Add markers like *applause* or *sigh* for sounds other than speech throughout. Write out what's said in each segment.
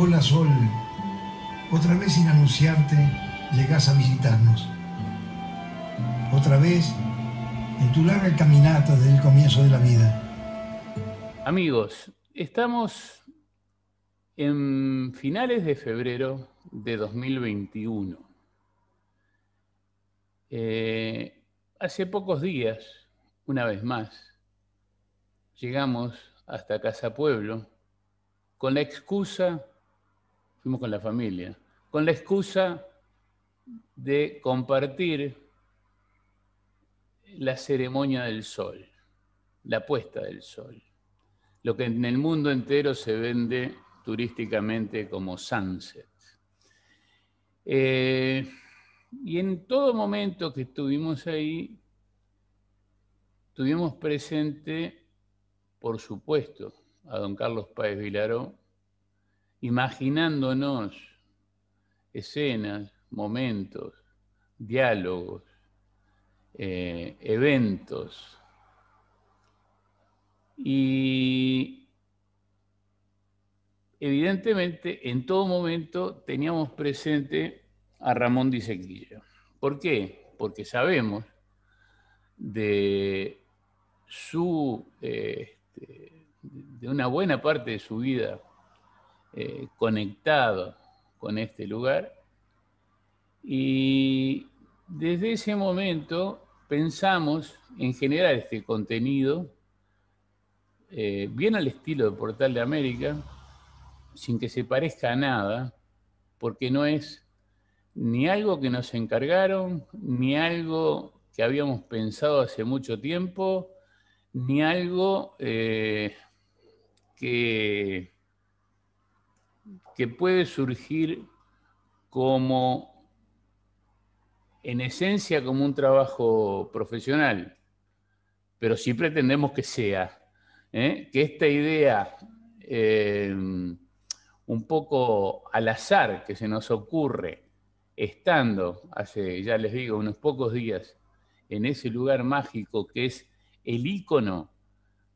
Hola Sol, otra vez sin anunciarte llegas a visitarnos. Otra vez en tu larga caminata desde el comienzo de la vida. Amigos, estamos en finales de febrero de 2021. Eh, hace pocos días, una vez más, llegamos hasta Casa Pueblo con la excusa con la familia, con la excusa de compartir la ceremonia del sol, la puesta del sol, lo que en el mundo entero se vende turísticamente como sunset. Eh, y en todo momento que estuvimos ahí, tuvimos presente, por supuesto, a don Carlos Páez Vilaró, imaginándonos escenas, momentos, diálogos, eh, eventos. Y evidentemente en todo momento teníamos presente a Ramón Sequillo. ¿Por qué? Porque sabemos de su eh, este, de una buena parte de su vida eh, conectado con este lugar. Y desde ese momento pensamos en generar este contenido eh, bien al estilo de Portal de América, sin que se parezca a nada, porque no es ni algo que nos encargaron, ni algo que habíamos pensado hace mucho tiempo, ni algo eh, que que puede surgir como, en esencia, como un trabajo profesional, pero si pretendemos que sea, ¿eh? que esta idea eh, un poco al azar que se nos ocurre, estando hace, ya les digo, unos pocos días en ese lugar mágico que es el ícono,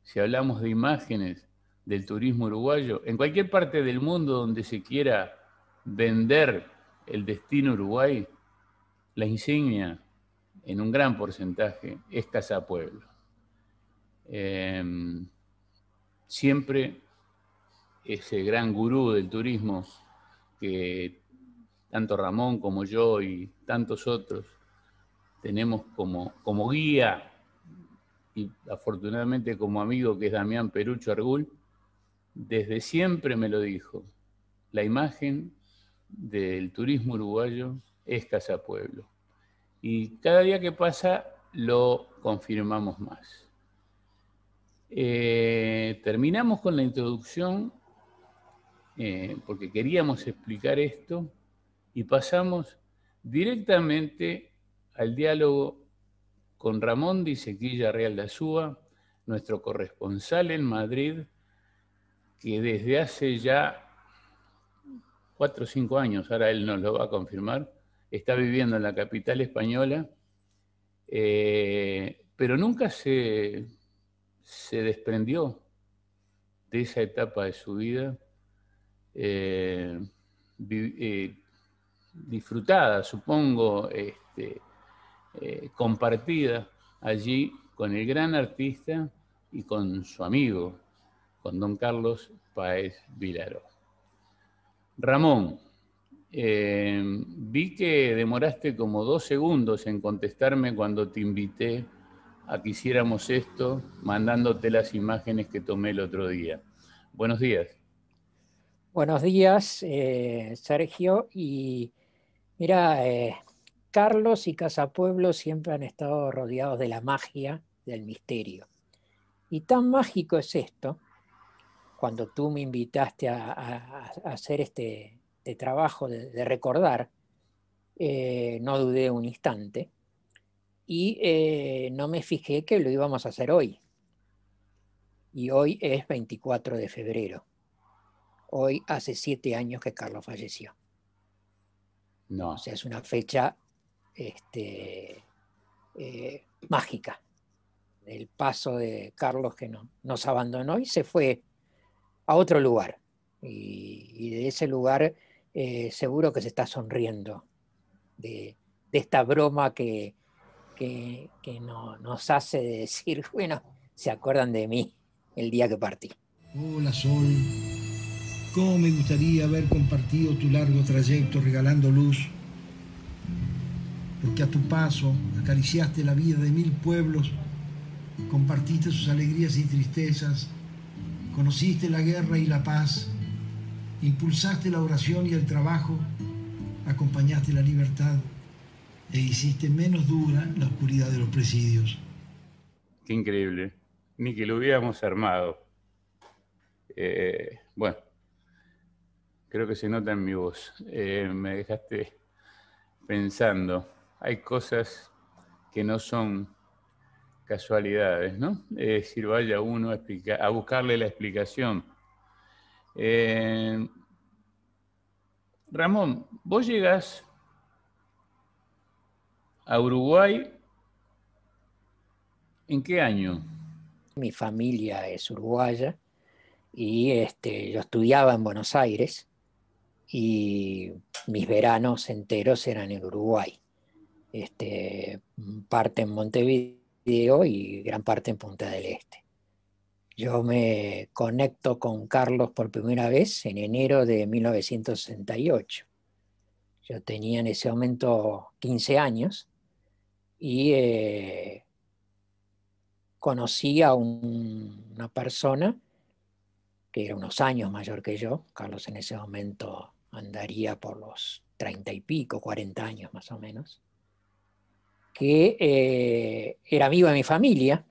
si hablamos de imágenes, del turismo uruguayo, en cualquier parte del mundo donde se quiera vender el destino Uruguay, la insignia en un gran porcentaje es Casa Pueblo. Em, siempre ese gran gurú del turismo que tanto Ramón como yo y tantos otros tenemos como, como guía y afortunadamente como amigo que es Damián Perucho Argul, desde siempre me lo dijo, la imagen del turismo uruguayo es Casa Pueblo. Y cada día que pasa lo confirmamos más. Eh, terminamos con la introducción eh, porque queríamos explicar esto y pasamos directamente al diálogo con Ramón Sequilla Real de Azúa, nuestro corresponsal en Madrid, que desde hace ya cuatro o cinco años, ahora él nos lo va a confirmar, está viviendo en la capital española, eh, pero nunca se, se desprendió de esa etapa de su vida eh, eh, disfrutada, supongo, este, compartida allí con el gran artista y con su amigo, con don Carlos Paez Vilaro. Ramón, eh, vi que demoraste como dos segundos en contestarme cuando te invité a que hiciéramos esto, mandándote las imágenes que tomé el otro día. Buenos días. Buenos días, eh, Sergio. Y mira, eh, Carlos y Casa Pueblo siempre han estado rodeados de la magia, del misterio. Y tan mágico es esto cuando tú me invitaste a, hacer este, este, trabajo de, recordar, eh, no dudé un instante y eh, no me fijé que lo íbamos a hacer hoy. Y hoy es 24 de febrero. Hoy hace siete años que Carlos falleció. No. O sea, es una fecha este, eh, mágica El paso de Carlos que nos abandonó y se fue a otro lugar. Y, de ese lugar eh, seguro que se está sonriendo de, esta broma que, nos hace decir, *laughs* bueno, se acuerdan de mí el día que partí. Hola Sol, cómo me gustaría haber compartido tu largo trayecto regalando luz, porque a tu paso acariciaste la vida de mil pueblos, compartiste sus alegrías y tristezas, Conociste la guerra y la paz, impulsaste la oración y el trabajo, acompañaste la libertad e hiciste menos dura la oscuridad de los presidios. Qué increíble, ni que lo hubiéramos armado. Eh, bueno, creo que se nota en mi voz. Eh, me dejaste pensando. Hay cosas que no son casualidades, ¿no? Es decir, vaya uno a, buscarle la explicación. Eh, Ramón, vos llegas a Uruguay, ¿en qué año? Mi familia es uruguaya y este, yo estudiaba en Buenos Aires y mis veranos enteros eran en Uruguay. Este, parte en Montevideo y gran parte en Punta del Este. Yo me conecto con Carlos por primera vez en enero de 1968. Yo tenía en ese momento 15 años y eh, conocí a una persona que era unos años mayor que yo. Carlos en ese momento andaría por los 30 y pico, 40 años más o menos que eh, era amigo de mi familia,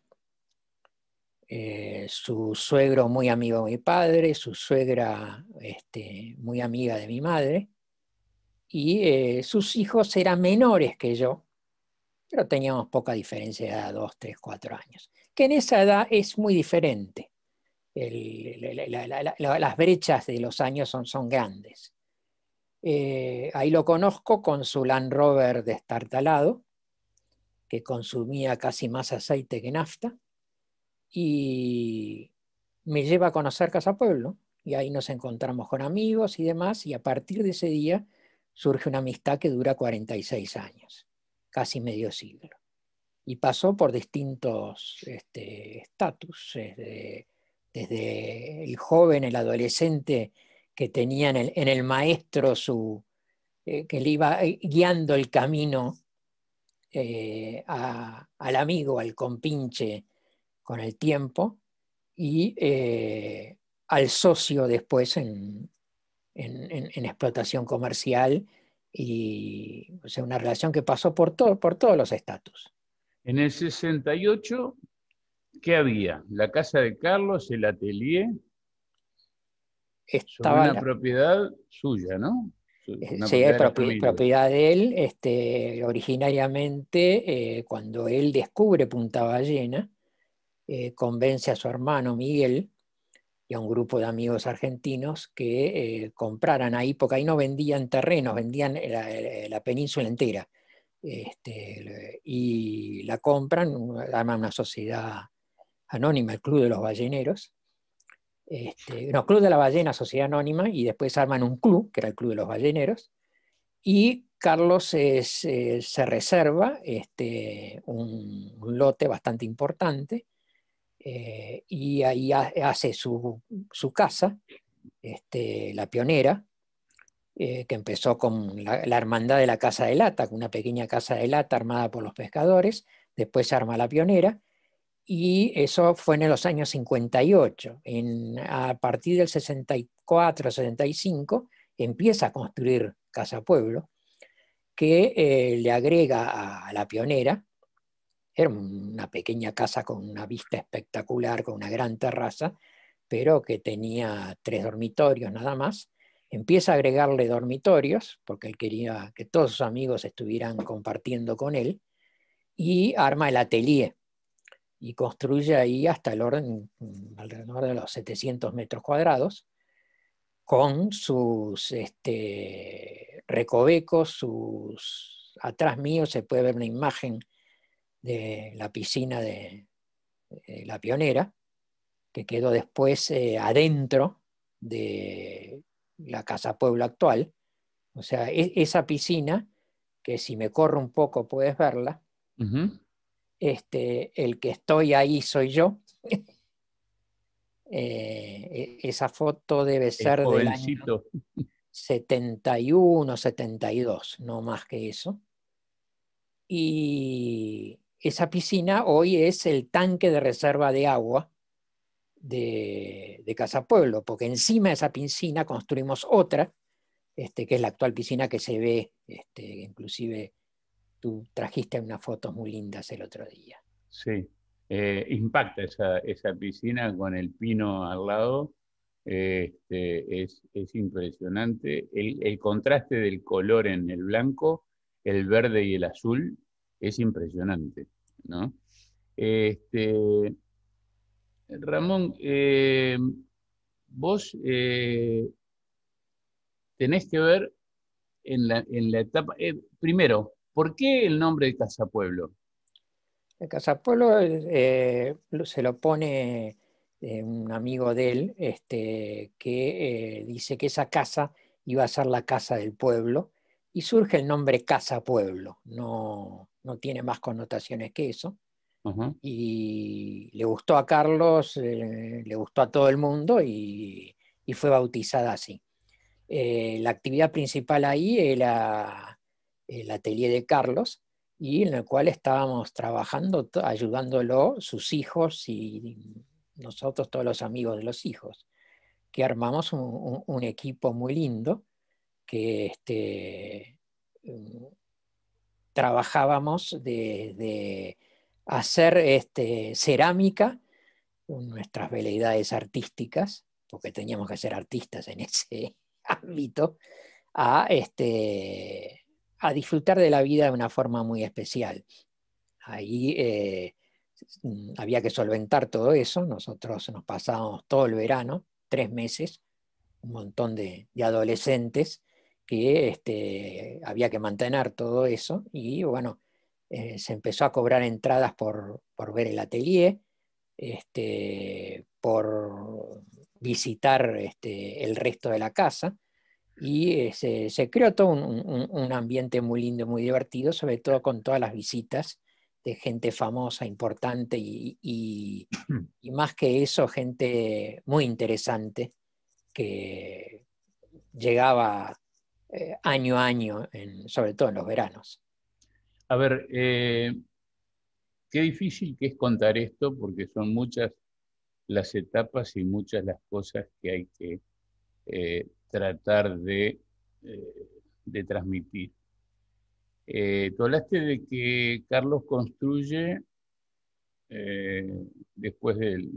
eh, su suegro muy amigo de mi padre, su suegra este, muy amiga de mi madre, y eh, sus hijos eran menores que yo, pero teníamos poca diferencia de edad, dos, tres, cuatro años, que en esa edad es muy diferente. las brechas de los años son, son grandes. ahí lo conozco con su Land Rover destartalado, que consumía casi más aceite que nafta, y me lleva a conocer Casa Pueblo, y ahí nos encontramos con amigos y demás, y a partir de ese día surge una amistad que dura 46 años, casi medio siglo. Y pasó por distintos este, estatus, desde, el joven, el adolescente que tenía en el, maestro su, eh, que le iba guiando el camino eh, al amigo, al compinche con el tiempo y eh, al socio después en, explotación comercial y una relación que pasó por, por todos los estatus. En el 68, ¿qué había? La casa de Carlos, el atelier. Estaba una propiedad suya, ¿no? es eh, propiedad, de él, este, originariamente eh, cuando él descubre Punta Ballena, eh, convence a su hermano Miguel y a un grupo de amigos argentinos que compraran ahí, porque ahí no vendían terrenos, vendían la, península entera. Este, y la compran, arman una sociedad anónima, el Club de los Balleneros, este, Club de la Ballena, Sociedad Anónima, y después arman un club, que era el Club de los Balleneros, y Carlos eh, se reserva este, un, lote bastante importante eh, y ahí hace su, casa, este, la pionera, eh, que empezó con la, la, hermandad de la Casa de Lata, una pequeña casa de lata armada por los pescadores, después se arma la pionera, y eso fue en los años 58. En, a partir del 64, 65, empieza a construir Casa Pueblo, que eh, le agrega a, la pionera, era una pequeña casa con una vista espectacular, con una gran terraza, pero que tenía tres dormitorios nada más. Empieza a agregarle dormitorios, porque él quería que todos sus amigos estuvieran compartiendo con él, y arma el atelier y construye ahí hasta el orden, mm, alrededor de los 700 metros cuadrados, con sus este, recovecos, sus... Atrás mío se puede ver una imagen de la piscina de, eh, la pionera, que quedó después eh, adentro de la Casa Pueblo actual. O sea, e, esa piscina, que si me corro un poco puedes verla, este, el que estoy ahí soy yo. *laughs* Eh, e, esa foto debe ser del 71, 72, no más que eso. Y esa piscina hoy es el tanque de reserva de agua de, de Casa Pueblo, porque encima de esa piscina construimos otra, este, que es la actual piscina que se ve este, inclusive tú trajiste unas fotos muy lindas el otro día. Sí, eh, impacta esa, piscina con el pino al lado. Este, es, impresionante el, contraste del color en el blanco, el verde y el azul es impresionante, Este, Ramón, eh, vos eh, tenés que ver en la, en la etapa, primero, ¿Por qué el nombre de Casa Pueblo? El Casa Pueblo eh, se lo pone eh, un amigo de él este, que eh, dice que esa casa iba a ser la casa del pueblo y surge el nombre Casa Pueblo, no, tiene más connotaciones que eso. Y le gustó a Carlos, le gustó a todo el mundo y, fue bautizada así. la actividad principal ahí era el atelier de Carlos, y en el cual estábamos trabajando, ayudándolo, sus hijos y nosotros, todos los amigos de los hijos, que armamos un, equipo muy lindo, que este, mm, trabajábamos de, hacer este, cerámica, nuestras veleidades artísticas, porque teníamos que ser artistas en ese *laughs* ámbito, a este, a disfrutar de la vida de una forma muy especial. Ahí eh, mm, había que solventar todo eso. Nosotros nos pasábamos todo el verano, tres meses, un montón de, adolescentes que este, había que mantener todo eso. Y bueno, eh, se empezó a cobrar entradas por, ver el atelier, este, por visitar este, el resto de la casa y eh, se, creó todo un, ambiente muy lindo, muy divertido, sobre todo con todas las visitas de gente famosa, importante y, mm. más que eso, gente muy interesante que llegaba eh, año a año, sobre todo en los veranos. A ver, eh, qué difícil que es contar esto porque son muchas las etapas y muchas las cosas que hay que tratar de, eh, transmitir. Eh, tú hablaste de que Carlos construye eh, después de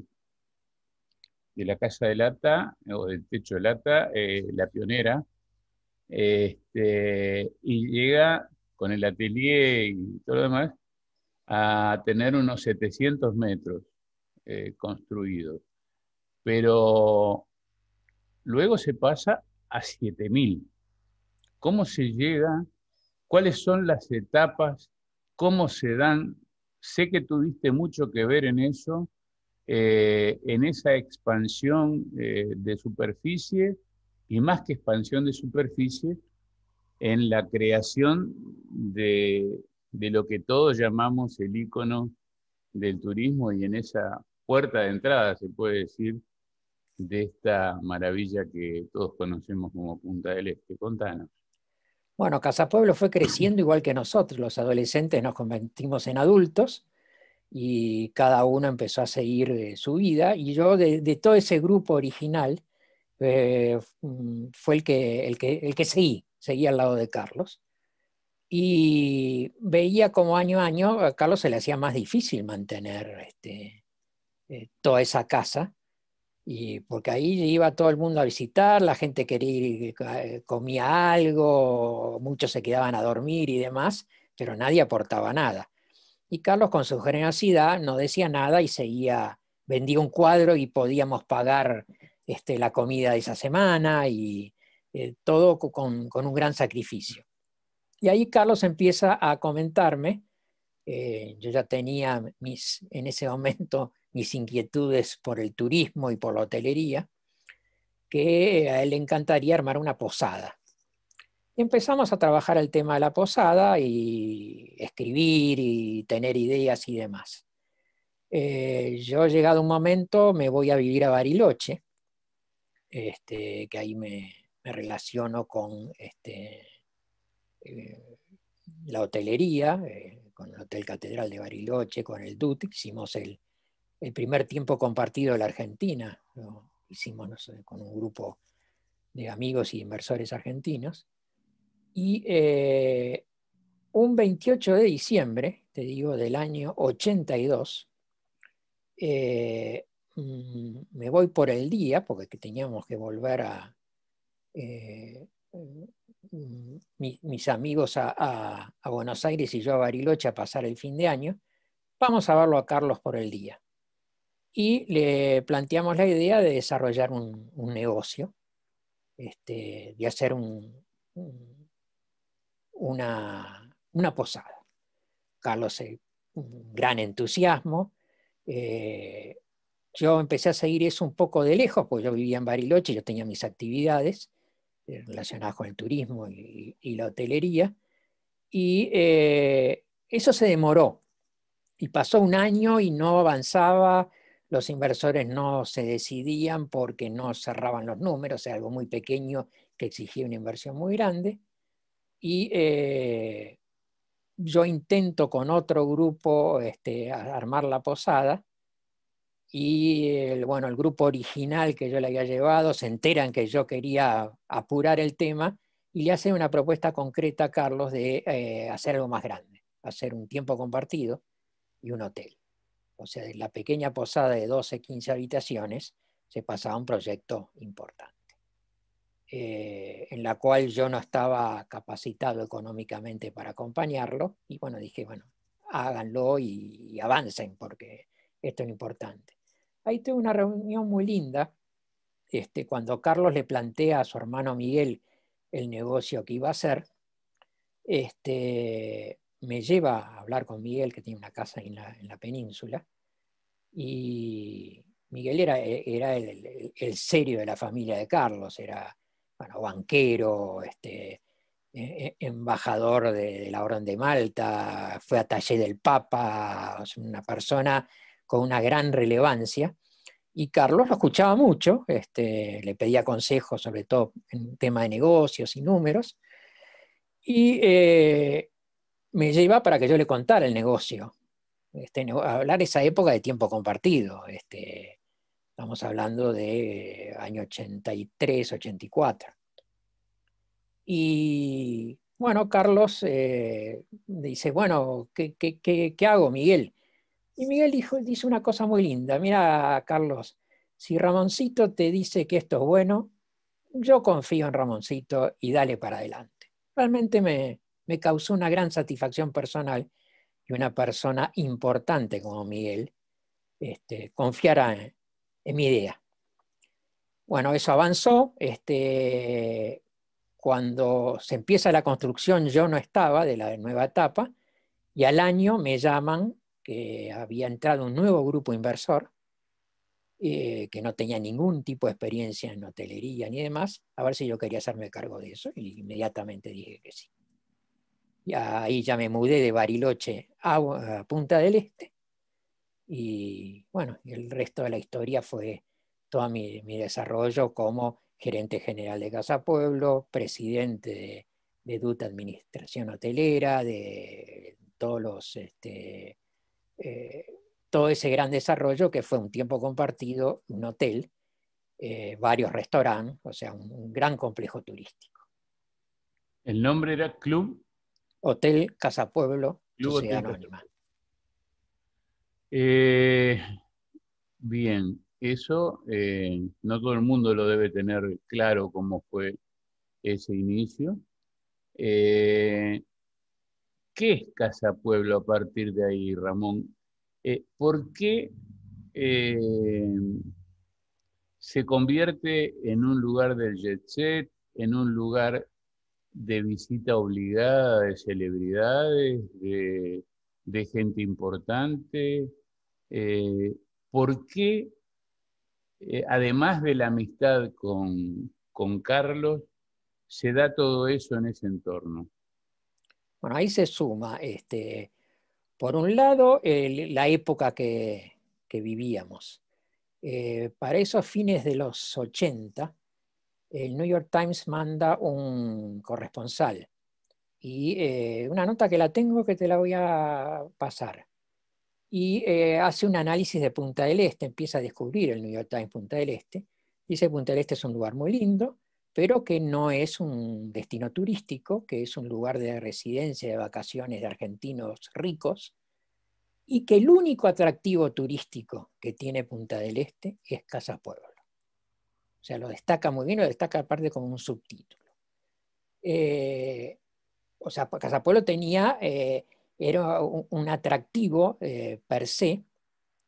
la casa de lata o del techo de lata, la pionera, este, y llega con el atelier y todo lo demás a tener unos 700 metros construidos. Pero Luego se pasa a 7000. ¿Cómo se llega? ¿Cuáles son las etapas? ¿Cómo se dan? Sé que tuviste mucho que ver en eso, eh, en esa expansión eh, de superficie y más que expansión de superficie, en la creación de, de lo que todos llamamos el icono del turismo y en esa puerta de entrada, se puede decir, de esta maravilla que todos conocemos como Punta del Este. Contanos. Bueno, Casa Pueblo fue creciendo igual que nosotros. Los adolescentes nos convertimos en adultos y cada uno empezó a seguir eh, su vida. Y yo, de, todo ese grupo original, eh, mm, fue el que, el, que, seguí, seguí al lado de Carlos. Y veía como año a año a Carlos se le hacía más difícil mantener este, eh, toda esa casa y porque ahí iba todo el mundo a visitar, la gente quería ir, eh, comía algo, muchos se quedaban a dormir y demás, pero nadie aportaba nada. Y Carlos con su generosidad no decía nada y seguía, vendía un cuadro y podíamos pagar este, la comida de esa semana y eh, todo con, un gran sacrificio. Y ahí Carlos empieza a comentarme, eh, yo ya tenía mis, en ese momento mis inquietudes por el turismo y por la hotelería, que a él le encantaría armar una posada. empezamos a trabajar el tema de la posada y escribir y tener ideas y demás. Yo eh, yo llegado un momento me voy a vivir a Bariloche, este, que ahí me, relaciono con este, eh, la hotelería, eh, con el Hotel Catedral de Bariloche, con el DUT, hicimos el, el primer tiempo compartido en la Argentina, lo hicimos con un grupo de amigos y inversores argentinos, y eh, un 28 de diciembre, te digo, del año 82, eh, mm, me voy por el día, porque teníamos que volver a eh, mm, mis amigos a, a, Buenos Aires y yo a Bariloche a pasar el fin de año, vamos a verlo a Carlos por el día y le planteamos la idea de desarrollar un, negocio, este, de hacer una, posada. Carlos, eh, un gran entusiasmo. Eh, yo empecé a seguir eso un poco de lejos, porque yo vivía en Bariloche, yo tenía mis actividades eh, relacionadas con el turismo y, la hotelería, y eso se demoró, y pasó un año y no avanzaba, los inversores no se decidían porque no cerraban los números, era algo muy pequeño que exigía una inversión muy grande. Y eh, yo intento con otro grupo este, armar la posada y el, bueno, el grupo original que yo le había llevado se enteran que yo quería apurar el tema y le hacen una propuesta concreta a Carlos de eh, hacer algo más grande, hacer un tiempo compartido y un hotel o sea, de la pequeña posada de 12, 15 habitaciones, se pasaba un proyecto importante, eh, en la cual yo no estaba capacitado económicamente para acompañarlo, y bueno, dije, bueno, háganlo y, avancen, porque esto es importante. Ahí tuve una reunión muy linda, este, cuando Carlos le plantea a su hermano Miguel el negocio que iba a hacer, este, me lleva a hablar con Miguel, que tiene una casa en la península, y Miguel era, el, serio de la familia de Carlos, era banquero, este, e, e, embajador de, la Orden de Malta, fue a taller del Papa, una persona con una gran relevancia. Y Carlos lo escuchaba mucho, este, le pedía consejos, sobre todo en tema de negocios y números. Y eh, me llevaba para que yo le contara el negocio este, hablar esa época de tiempo compartido. Este, estamos hablando de año 83, 84. Y bueno, Carlos eh, dice, bueno, ¿qué, hago, Miguel? Y Miguel dice una cosa muy linda. Mira, Carlos, si Ramoncito te dice que esto es bueno, yo confío en Ramoncito y dale para adelante. Realmente me, me causó una gran satisfacción personal y una persona importante como Miguel este, confiara en, mi idea. Bueno, eso avanzó. Este, cuando se empieza la construcción yo no estaba de la nueva etapa y al año me llaman que había entrado un nuevo grupo inversor eh, que no tenía ningún tipo de experiencia en hotelería ni demás, a ver si yo quería hacerme cargo de eso y inmediatamente dije que sí ahí ya me mudé de Bariloche a, Punta del Este. Y bueno, el resto de la historia fue todo mi, desarrollo como gerente general de Casa Pueblo, presidente de, Duta Administración Hotelera, de todos los, este, eh, todo ese gran desarrollo que fue un tiempo compartido, un hotel, eh, varios restaurantes, o sea, un gran complejo turístico. ¿El nombre era Club Hotel Casa Pueblo, eh, bien, eso eh, no todo el mundo lo debe tener claro cómo fue ese inicio. Eh, ¿Qué es Casa Pueblo a partir de ahí, Ramón? ¿Por qué se convierte en un lugar del jet set, en un lugar de visita obligada de celebridades, de, gente importante. Eh, ¿Por qué, eh, además de la amistad con, Carlos, se da todo eso en ese entorno? Bueno, ahí se suma, este, por un lado, la época que, que vivíamos. Eh, para esos fines de los 80, el New York Times manda un corresponsal y eh, una nota que la tengo que te la voy a pasar. Y eh, hace un análisis de Punta del Este, empieza a descubrir el New York Times Punta del Este. Dice Punta del Este es un lugar muy lindo, pero que no es un destino turístico, que es un lugar de residencia, de vacaciones de argentinos ricos, y que el único atractivo turístico que tiene Punta del Este es Casa Puebla. O sea, lo destaca muy bien, lo destaca aparte como un subtítulo. Eh, o sea, Casapueblo tenía, eh, era un, atractivo eh, per se,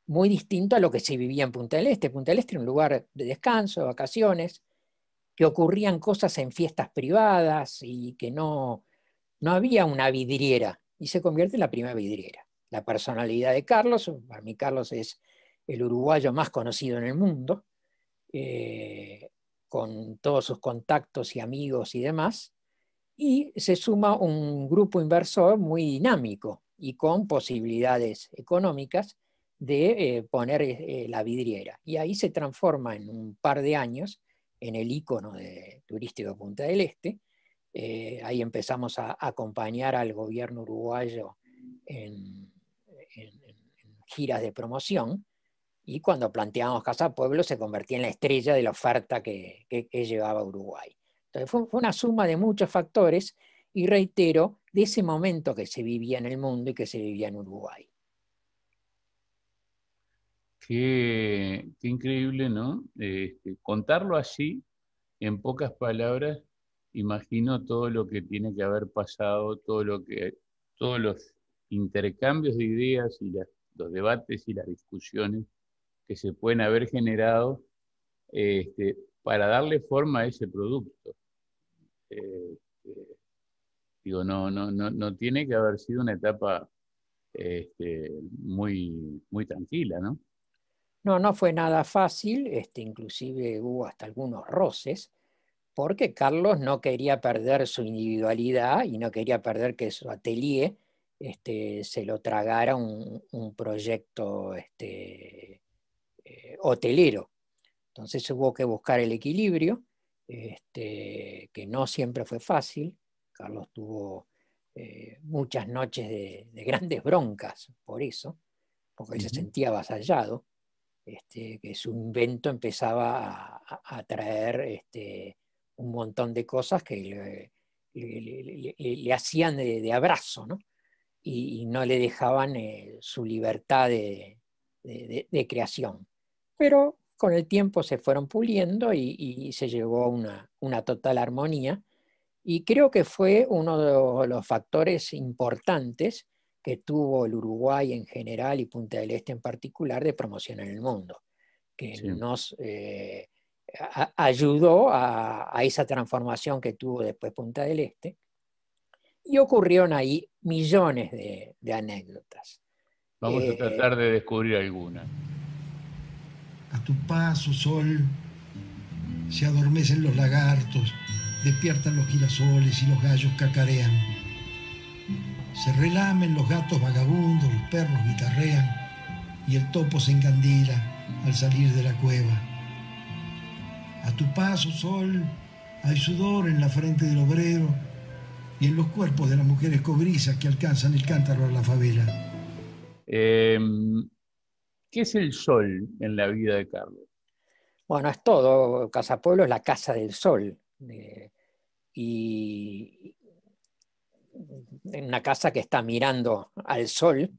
muy distinto a lo que se vivía en Punta del Este. Punta del Este era un lugar de descanso, de vacaciones, que ocurrían cosas en fiestas privadas y que no, no había una vidriera. Y se convierte en la primera vidriera. La personalidad de Carlos, para mí Carlos es el uruguayo más conocido en el mundo, eh, con todos sus contactos y amigos y demás, y se suma un grupo inversor muy dinámico y con posibilidades económicas de eh, poner eh, la vidriera. Y ahí se transforma en un par de años en el icono de turístico Punta del Este. ahí empezamos a acompañar al gobierno uruguayo en giras de promoción y cuando planteábamos Casa Pueblo se convertía en la estrella de la oferta que, llevaba Uruguay. Entonces fue, una suma de muchos factores y reitero, de ese momento que se vivía en el mundo y que se vivía en Uruguay. Qué, increíble, ¿no? Este, contarlo así, en pocas palabras, imagino todo lo que tiene que haber pasado, todo lo que, todos los intercambios de ideas y los debates y las discusiones que se pueden haber generado este, para darle forma a ese producto. Eh, eh, digo, no, no, no, tiene que haber sido una etapa este, muy, muy tranquila, ¿no? No, no fue nada fácil, este, inclusive hubo hasta algunos roces, porque Carlos no quería perder su individualidad y no quería perder que su atelier este, se lo tragara un, proyecto este, eh, hotelero. Entonces hubo que buscar el equilibrio, este, que no siempre fue fácil. Carlos tuvo eh, muchas noches de, grandes broncas por eso, porque se sentía avasallado, este, que su invento empezaba a, traer este, un montón de cosas que le, hacían de, abrazo, Y, no le dejaban eh, su libertad de creación pero con el tiempo se fueron puliendo y, se llegó a una, total armonía. Y creo que fue uno de los, factores importantes que tuvo el Uruguay en general y Punta del Este en particular de promoción en el mundo, que nos eh, ayudó a, esa transformación que tuvo después Punta del Este. Y ocurrieron ahí millones de, anécdotas. Vamos a eh, tratar de descubrir alguna. A tu paso, sol, se adormecen los lagartos, despiertan los girasoles y los gallos cacarean. Se relamen los gatos vagabundos, los perros guitarrean y el topo se encandila al salir de la cueva. A tu paso, sol, hay sudor en la frente del obrero y en los cuerpos de las mujeres cobrizas que alcanzan el cántaro a la favela. Eh ¿Qué es el sol en la vida de Carlos? Bueno, es todo. Casa Pueblo es la casa del sol. Eh, y una casa que está mirando al sol,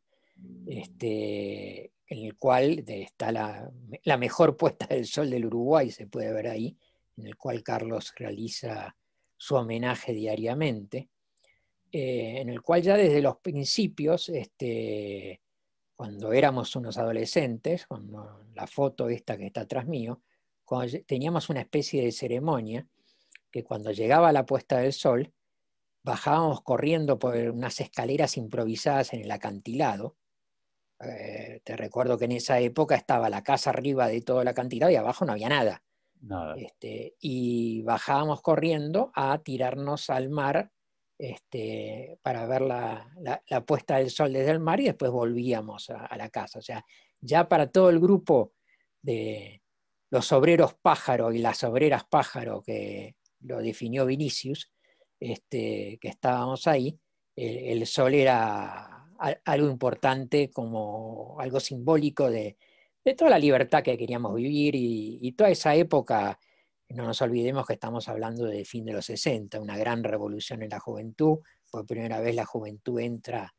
este, en el cual está la, mejor puesta del sol del Uruguay, se puede ver ahí, en el cual Carlos realiza su homenaje diariamente, eh, en el cual ya desde los principios este, cuando éramos unos adolescentes, cuando la foto esta que está atrás mío, teníamos una especie de ceremonia que cuando llegaba la puesta del sol, bajábamos corriendo por unas escaleras improvisadas en el acantilado. Eh, te recuerdo que en esa época estaba la casa arriba de todo el acantilado y abajo no había nada. Este, y bajábamos corriendo a tirarnos al mar este, para ver la, puesta del sol desde el mar y después volvíamos a, la casa. O sea, ya para todo el grupo de los obreros pájaro y las obreras pájaro que lo definió Vinicius, este, que estábamos ahí, el, sol era algo importante como algo simbólico de, toda la libertad que queríamos vivir y, y toda esa época no nos olvidemos que estamos hablando del fin de los 60, una gran revolución en la juventud. Por primera vez la juventud entra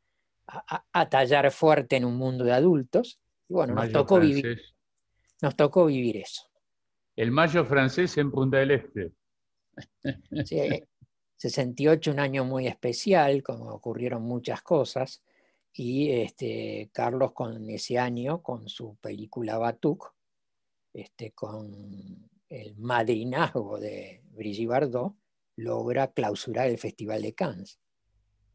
a, tallar fuerte en un mundo de adultos. Y bueno, nos tocó, vivir, eso. El mayo francés en Punta del Este. 68, *laughs* eh, un año muy especial, como ocurrieron muchas cosas. Y este, Carlos con ese año, con su película Batuk, este, con el madrinazgo de Brigitte Bardot, logra clausurar el Festival de Cannes.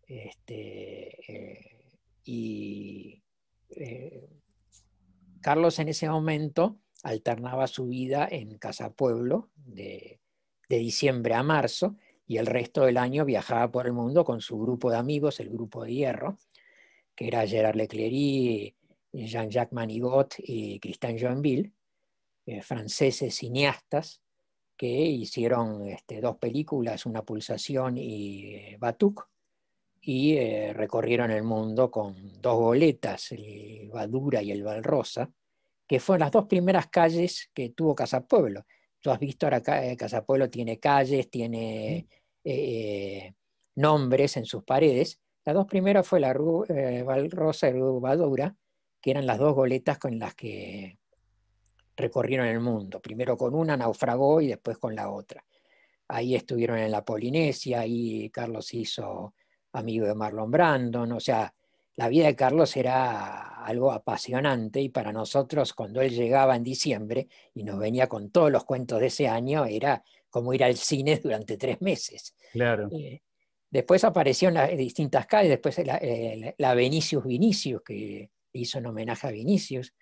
Este, eh, y eh, Carlos en ese momento alternaba su vida en Casa Pueblo de, diciembre a marzo y el resto del año viajaba por el mundo con su grupo de amigos, el grupo de hierro, que era Gerard Leclerc, Jean-Jacques Manigot y Christian Joinville, eh, franceses cineastas que hicieron este, dos películas, Una Pulsación y eh, Batuk, y eh, recorrieron el mundo con dos boletas, el Badura y el Valrosa, que fueron las dos primeras calles que tuvo Casapueblo. Tú has visto ahora Casapueblo tiene calles, tiene nombres en sus paredes. Las dos primeras fue la Valrosa y el Badura, que eran las dos boletas con las que recorrieron el mundo, primero con una naufragó y después con la otra. Ahí estuvieron en la Polinesia, y Carlos hizo amigo de Marlon Brandon, o sea, la vida de Carlos era algo apasionante y para nosotros cuando él llegaba en diciembre y nos venía con todos los cuentos de ese año era como ir al cine *laughs* durante tres meses. Claro. Eh, después aparecieron las, distintas calles, después la, benicius eh, Vinicius que hizo un homenaje a Vinicius,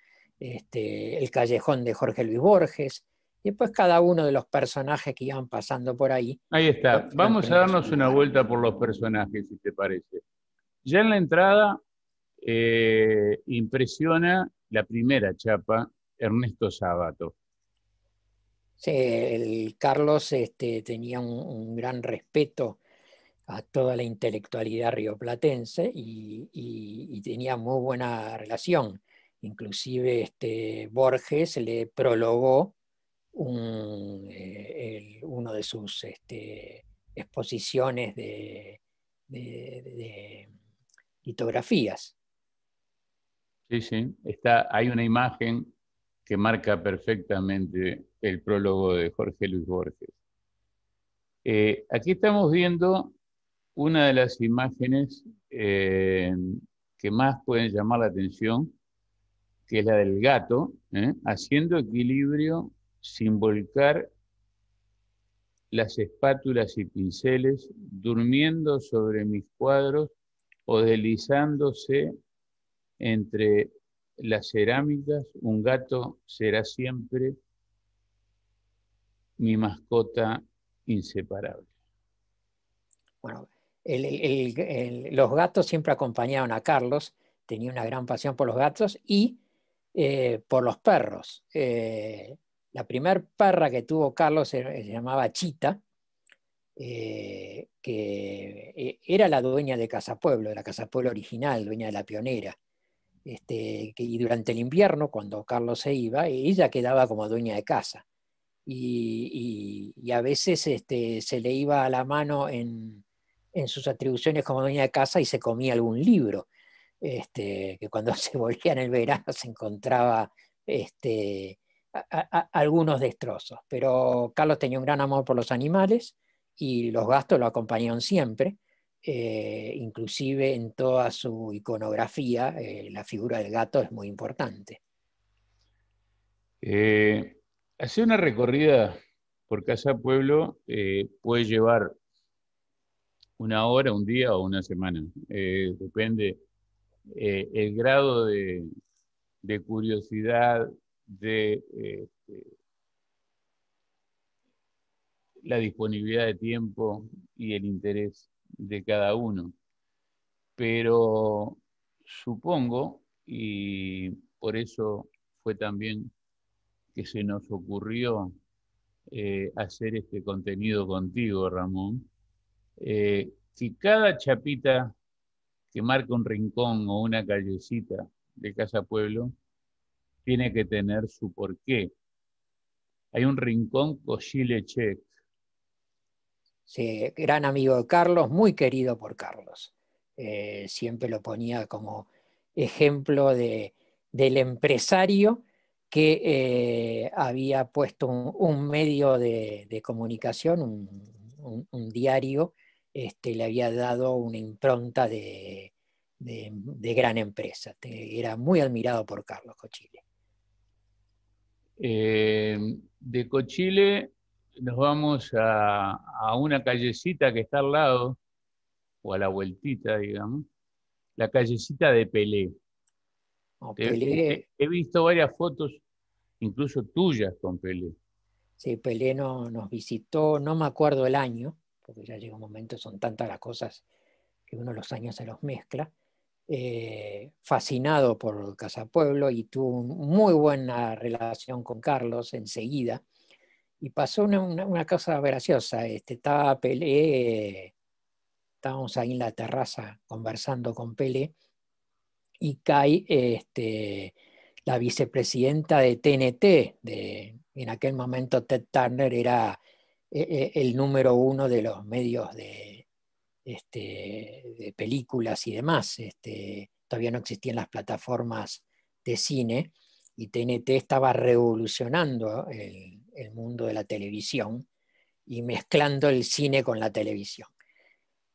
este, el Callejón de Jorge Luis Borges, y después cada uno de los personajes que iban pasando por ahí. Ahí está. Vamos a darnos una vuelta por los personajes, si te parece. Ya en la entrada eh, impresiona la primera chapa, Ernesto Sabato. Sí, el Carlos este, tenía un, gran respeto a toda la intelectualidad rioplatense y tenía muy buena relación Inclusive este, Borges le prologó una eh, uno de sus este, exposiciones de, litografías. Sí, sí, Está, hay una imagen que marca perfectamente el prólogo de Jorge Luis Borges. Eh, aquí estamos viendo una de las imágenes eh, que más pueden llamar la atención que es la del gato, ¿eh? haciendo equilibrio sin volcar las espátulas y pinceles, durmiendo sobre mis cuadros o deslizándose entre las cerámicas, un gato será siempre mi mascota inseparable. Bueno, los gatos siempre acompañaron a Carlos, tenía una gran pasión por los gatos y eh, por los perros. Eh, la primer perra que tuvo Carlos se, llamaba Chita, eh, que era la dueña de Casa Pueblo, de la Casa Pueblo original, dueña de la pionera. Este, y durante el invierno, cuando Carlos se iba, ella quedaba como dueña de casa. Y, a veces este, se le iba a la mano en sus atribuciones como dueña de casa y se comía algún libro. Este, que cuando *laughs* se volvía en el verano se encontraba este, algunos destrozos. Pero Carlos tenía un gran amor por los animales y los gastos lo acompañaron siempre, eh, inclusive en toda su iconografía, eh, la figura del gato es muy importante. Eh, hacer una recorrida por Casa Pueblo puede llevar una hora, un día o una semana, depende eh, el grado de, curiosidad, de este, la disponibilidad de tiempo y el interés de cada uno. Pero supongo, y por eso fue también que se nos ocurrió eh, hacer este contenido contigo, Ramón, si eh, que cada chapita que marca un rincón o una callecita de Casa Pueblo tiene que tener su porqué. Hay un rincón Check. Sí, gran amigo de Carlos, muy querido por Carlos. Eh, siempre lo ponía como ejemplo del empresario que eh, había puesto un, medio de, comunicación, un diario, este, le había dado una impronta de, gran empresa. Era muy admirado por Carlos Cochile. Eh, de Cochile nos vamos a, una callecita que está al lado, o a la vueltita, digamos, la callecita de Pelé. He, visto varias fotos, incluso tuyas con Pelé. Sí, Pelé no, nos visitó, no me acuerdo el año, porque ya llega un momento, son tantas las cosas que uno los años se los mezcla, eh, fascinado por Casa Pueblo y tuvo muy buena relación con Carlos enseguida. Y pasó una, una, cosa graciosa, este, estaba Pelé, estábamos ahí en la terraza conversando con Pelé y cae este, la vicepresidenta de TNT, de, en aquel momento Ted Turner era eh, eh, el número uno de los medios de, este, películas y demás. Este, todavía no existían las plataformas de cine y TNT estaba revolucionando el, mundo de la televisión y mezclando el cine con la televisión.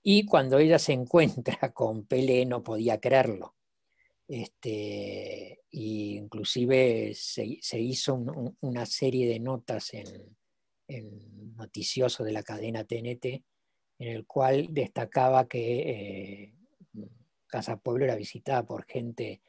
Y cuando ella se encuentra *laughs* con Pelé no podía creerlo. Este, inclusive se, hizo una serie de notas en noticioso de la cadena TNT, en el cual destacaba que eh, Casa Pueblo era visitada por gente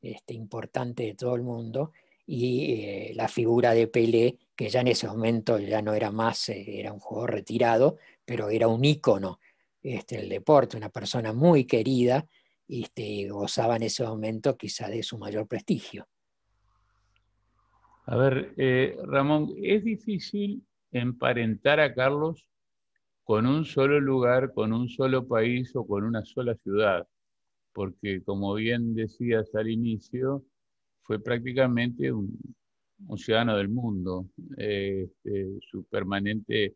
este, importante de todo el mundo y eh, la figura de Pelé, que ya en ese momento ya no era más, eh, era un jugador retirado, pero era un ícono este, del deporte, una persona muy querida este, y gozaba en ese momento quizá de su mayor prestigio. A ver, Ramón, es difícil emparentar a Carlos con un solo lugar, con un solo país o con una sola ciudad, porque como bien decías al inicio, fue prácticamente un, ciudadano del mundo, eh, este, su permanente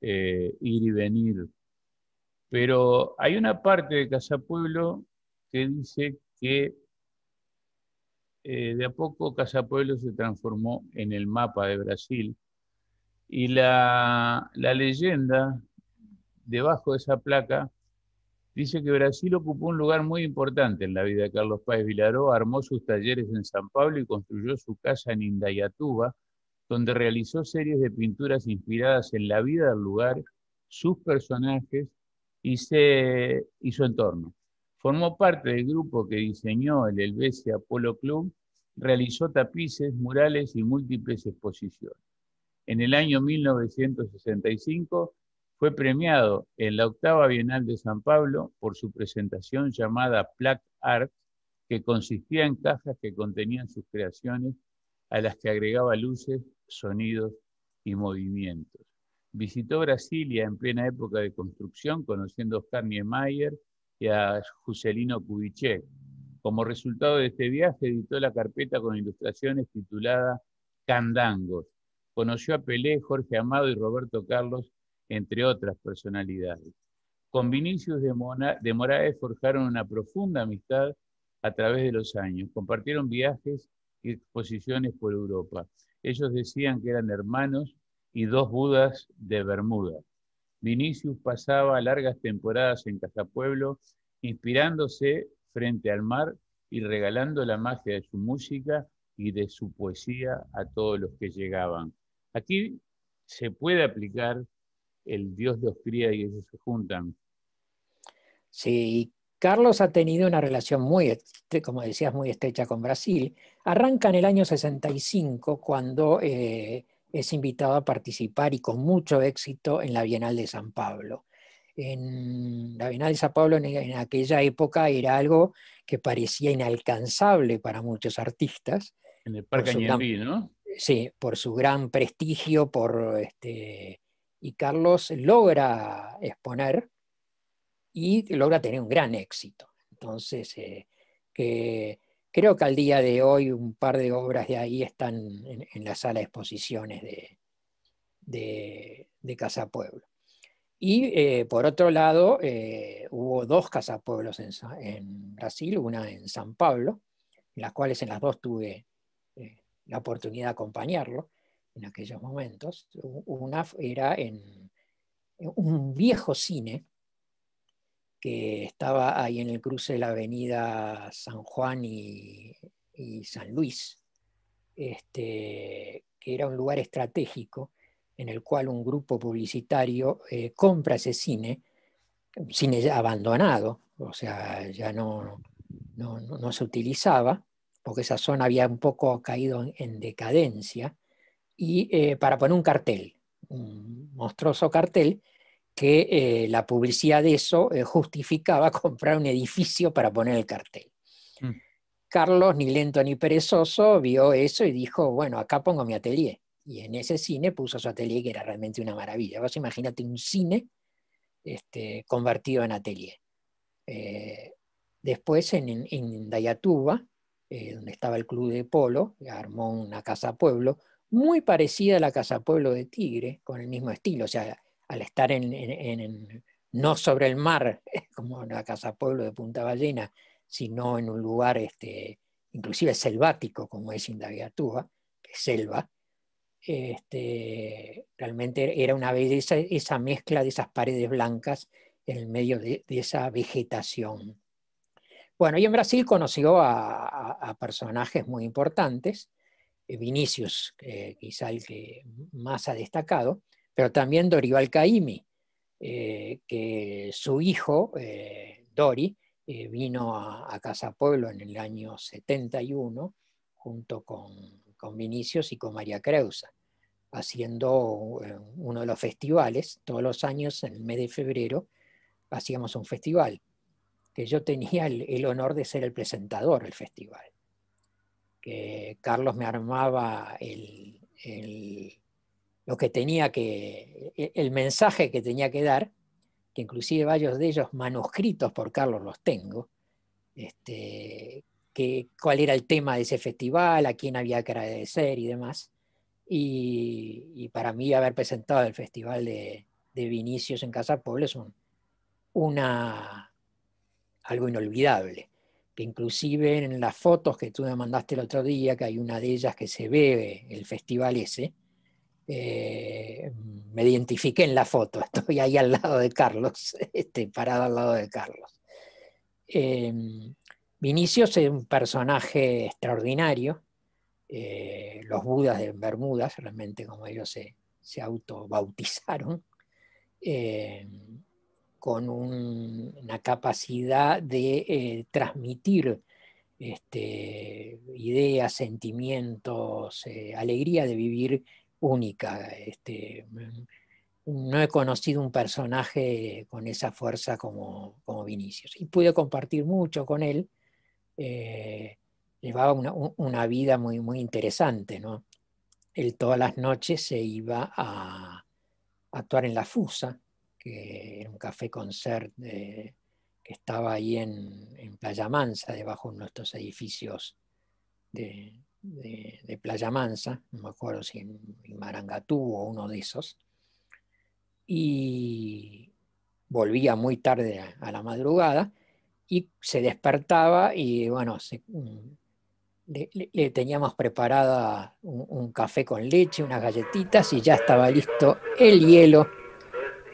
eh, ir y venir. Pero hay una parte de Casa Pueblo que dice que eh, de a poco Casa Pueblo se transformó en el mapa de Brasil y la, leyenda debajo de esa placa dice que Brasil ocupó un lugar muy importante en la vida de Carlos Páez Vilaró, armó sus talleres en San Pablo y construyó su casa en Indaiatuba, donde realizó series de pinturas inspiradas en la vida del lugar, sus personajes y, su entorno. Formó parte del grupo que diseñó el Helvecia Apolo Club, realizó tapices, murales y múltiples exposiciones. En el año 1965 fue premiado en la octava Bienal de San Pablo por su presentación llamada Plaque Art, que consistía en cajas que contenían sus creaciones a las que agregaba luces, sonidos y movimientos. Visitó Brasilia en plena época de construcción, conociendo a Oscar Niemeyer y a Juscelino Kubitschek. Como resultado de este viaje, editó la carpeta con ilustraciones titulada Candangos, conoció a Pelé, Jorge Amado y Roberto Carlos, entre otras personalidades. Con Vinicius de, Moraes forjaron una profunda amistad a través de los años. Compartieron viajes y exposiciones por Europa. Ellos decían que eran hermanos y dos Budas de Bermuda. Vinicius pasaba largas temporadas en Casapueblo, inspirándose frente al mar y regalando la magia de su música y de su poesía a todos los que llegaban. Aquí se puede aplicar el Dios de cría y ellos se juntan. Sí, Carlos ha tenido una relación muy, como decías, muy estrecha con Brasil. Arranca en el año 65 cuando eh, es invitado a participar y con mucho éxito en la Bienal de San Pablo. En la Bienal de San Pablo en, aquella época era algo que parecía inalcanzable para muchos artistas. En el Parque Añelí, ¿no? sí, por su gran prestigio, por este, y Carlos logra exponer y logra tener un gran éxito. Entonces, eh, creo que al día de hoy un par de obras de ahí están en, la sala de exposiciones de, Casa Pueblo. Y eh, por otro lado, eh, hubo dos Casa Pueblos en, en Brasil, una en San Pablo, en las cuales en las dos tuve la oportunidad de acompañarlo en aquellos momentos. Una era en un viejo cine que estaba ahí en el cruce de la avenida San Juan y, San Luis, este, que era un lugar estratégico en el cual un grupo publicitario eh, compra ese cine, cine abandonado, o sea, ya no, no, no se utilizaba, porque esa zona había un poco caído en, decadencia, y eh, para poner un cartel, un monstruoso cartel, que eh, la publicidad de eso eh, justificaba *laughs* comprar un edificio para poner el cartel. Mm. Carlos, ni lento ni perezoso, vio eso y dijo, bueno, acá pongo mi atelier. Y en ese cine puso su atelier, que era realmente una maravilla. Vos imagínate un cine este, convertido en atelier. después en, en, Dayatuba eh, donde estaba el club de polo, armó una casa pueblo, muy parecida a la casa pueblo de Tigre, con el mismo estilo, o sea, al estar en, no sobre el mar, *laughs* como la casa pueblo de Punta Ballena, sino en un lugar este, inclusive selvático como es Indaviatúa, que es selva, este, realmente era una belleza esa mezcla de esas paredes blancas en el medio de esa vegetación. Bueno, y en Brasil conoció a, personajes muy importantes, eh, Vinicius, quizá el que más ha destacado, pero también Dorival Caimi, eh, que su hijo, eh, Dori, vino a, Casa Pueblo en el año 71 junto con, con Vinicius y con María Creuza, haciendo uno de los festivales. Todos los años, en el mes de febrero, hacíamos un festival que yo tenía el, honor de ser el presentador del festival. Que Carlos me armaba el, lo que tenía que, e, el mensaje que tenía que dar, que inclusive varios de ellos manuscritos por Carlos los tengo, este, que, cuál era el tema de ese festival, a quién había que agradecer y demás. Y, para mí haber presentado el festival de, de Vinicius en Casa Pueblo es una, algo inolvidable, que inclusive en las fotos que tú me mandaste el otro día, que hay una de ellas que se ve el festival ese, eh, me identifiqué en la foto, *laughs* estoy ahí al lado de Carlos, *laughs* este, parado al lado de Carlos. Vinicius em, es un personaje extraordinario, eh, los Budas de Bermudas, realmente como ellos se, se autobautizaron. Em, con una capacidad de eh, transmitir este, ideas, sentimientos, eh, alegría de vivir única. Este, mm, no he conocido un personaje con esa fuerza como, como Vinicius. Y pude compartir mucho con él. Eh, llevaba una, vida muy, muy interesante. ¿no? Él todas las noches se iba a actuar en la FUSA, que era un café concert que estaba ahí en, Playa Mansa, debajo de nuestros edificios de, Playa Mansa, no me acuerdo si en, Marangatu Marangatú o uno de esos. Y volvía muy tarde a, la madrugada y se despertaba y bueno, le, teníamos preparada un café con leche, unas galletitas y ya estaba listo el hielo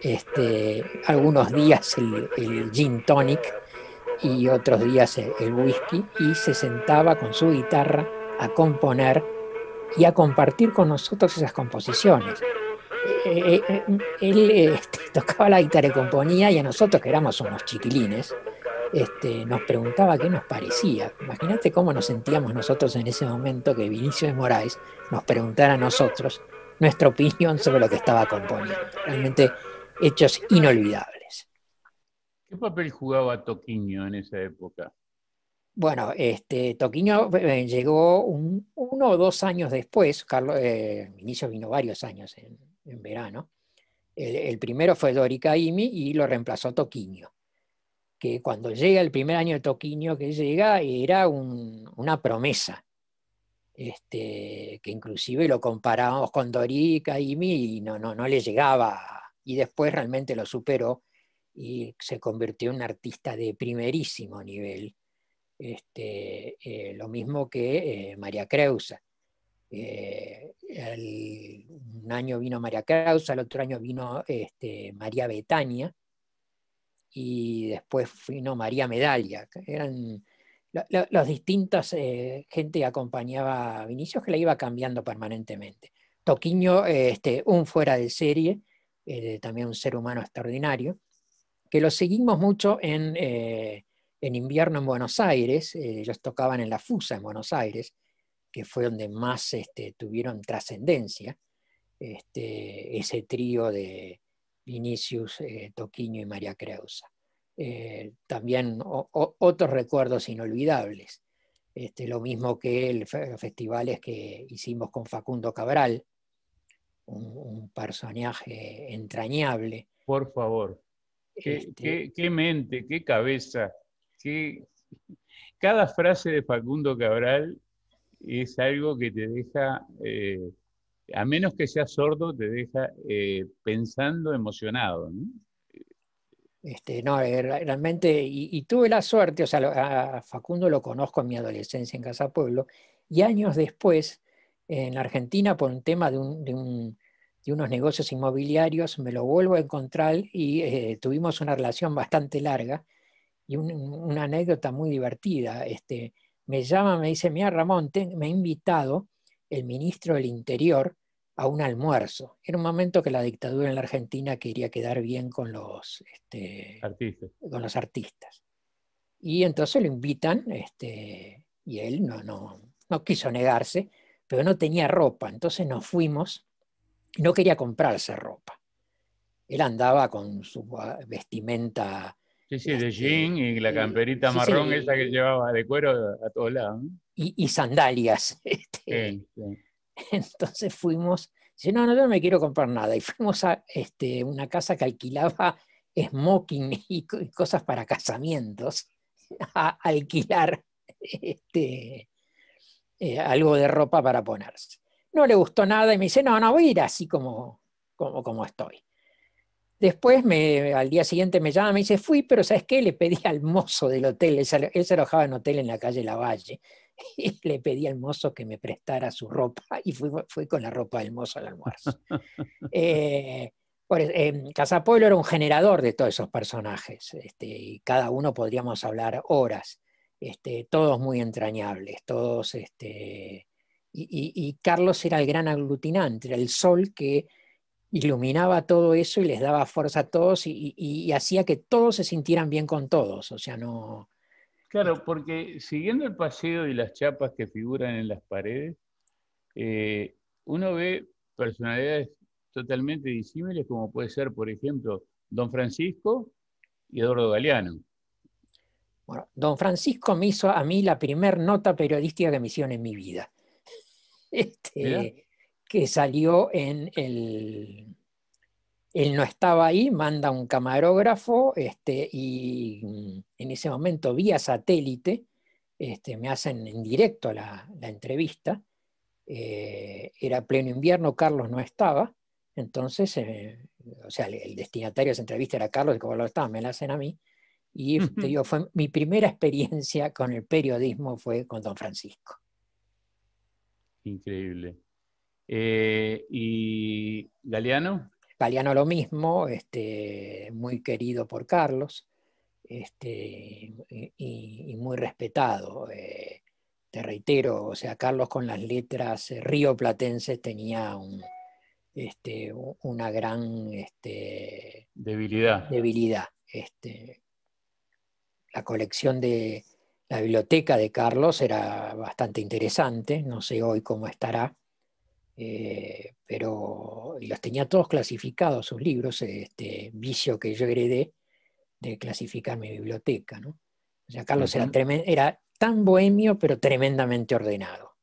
este, algunos días el, gin tonic y otros días el, whisky, y se sentaba con su guitarra a componer y a compartir con nosotros esas composiciones. Eh, eh, eh, él este, *laughs* tocaba la guitarra y componía y a nosotros que éramos unos chiquilines, este, nos preguntaba qué nos parecía. Imagínate cómo nos sentíamos nosotros en ese momento que Vinicio de Moraes nos preguntara a nosotros nuestra opinión sobre lo que estaba componiendo. Realmente hechos inolvidables. ¿Qué papel jugaba Toquiño en esa época? Bueno, este, Toquiño eh, llegó uno o dos años después, Carlos, eh, inicio vino varios años en, verano. El, primero fue Dorica Imi y lo reemplazó Toquiño, que cuando llega el primer año de Toquiño que llega era una promesa, este, que inclusive lo comparábamos con Dorica Imi y no, no, no le llegaba y después realmente lo superó y se convirtió en un artista de primerísimo nivel, este, eh, lo mismo que eh, María Creusa. Eh, un año vino María Creusa, el otro año vino este, María Betania y después vino María Medalla. Eran las distintas gente que acompañaba a Vinicius que la iba cambiando permanentemente. Toquiño, este, un fuera de serie, eh, también un ser humano extraordinario, que lo seguimos mucho en, eh, invierno en Buenos Aires, eh, ellos tocaban en la FUSA en Buenos Aires, que fue donde más este, tuvieron trascendencia este, ese trío de Vinicius, Toquiño y María Creusa. también otros recuerdos inolvidables. Este, lo mismo que los festivales que hicimos con Facundo Cabral, un, personaje entrañable. Por favor. ¿Qué, este mente, qué cabeza, Cada frase de Facundo Cabral es algo que te deja, eh, a menos que seas sordo, te deja eh, pensando, emocionado. ¿no? Este, eh, realmente, y, y, tuve la suerte, o sea, a Facundo lo conozco en mi adolescencia en Casa Pueblo, y años después en la Argentina por un tema de, unos negocios inmobiliarios, me lo vuelvo a encontrar y eh, tuvimos una relación bastante larga y una anécdota muy divertida. Este, me llama, me dice, mira Ramón, me ha invitado el ministro del Interior a un almuerzo. Era un momento que la dictadura en la Argentina quería quedar bien con los, este, artistas. Con los artistas. Y entonces lo invitan este, y él no, no, no quiso negarse pero no tenía ropa, entonces nos fuimos, no quería comprarse ropa. Él andaba con su ah, vestimenta. Sí, sí, de este, jean y la eh, camperita marrón esa que llevaba de cuero a todos lados. Y, sandalias. *laughs* Este, entonces fuimos, dice, no, no, yo no me quiero comprar nada. Y fuimos a este, una casa que alquilaba smoking *laughs* y, y cosas para casamientos, *laughs* a alquilar este, eh, algo de ropa para ponerse. No le gustó nada y me dice, no, no, voy a ir así como, como, como estoy. Después, me, al día siguiente me llama, me dice, fui, pero ¿sabes qué? Le pedí al mozo del hotel, él, se alojaba en hotel en la calle Lavalle, *laughs* y le pedí al mozo que me prestara su ropa y fui, con la ropa del mozo al almuerzo. *laughs* eh, era un generador de todos esos personajes, este, y cada uno podríamos hablar horas. Este, todos muy entrañables, todos... Este, y, Carlos era el gran aglutinante, era el sol que iluminaba todo eso y les daba fuerza a todos y, hacía que todos se sintieran bien con todos, o sea, no... Claro, este porque siguiendo el paseo y las chapas que figuran en las paredes, eh, uno ve personalidades totalmente disímiles, como puede ser, por ejemplo, Don Francisco y Eduardo Galeano. Bueno, don Francisco me hizo a mí la primer nota periodística de me en mi vida, *laughs* este, que salió en el... Él no estaba ahí, manda un camarógrafo este, y mm, en ese momento vía satélite este, me hacen en directo la, entrevista. Eh, era pleno invierno, Carlos no estaba, entonces, eh, o sea, el, destinatario de esa entrevista era Carlos, y como lo estaba, me la hacen a mí. Y mi primera experiencia con el periodismo fue con don Francisco. Increíble. Eh, ¿Y Galeano? Galeano lo mismo, este, muy querido por Carlos este, y, muy respetado. Eh, te reitero, o sea, Carlos con las letras eh, río platense tenía este, una gran este, debilidad. debilidad este, la colección de la biblioteca de Carlos era bastante interesante, no sé hoy cómo estará, eh, pero los tenía todos clasificados sus libros, este vicio que yo heredé de clasificar mi biblioteca. ¿no? O sea, Carlos era, tan bohemio, pero tremendamente ordenado.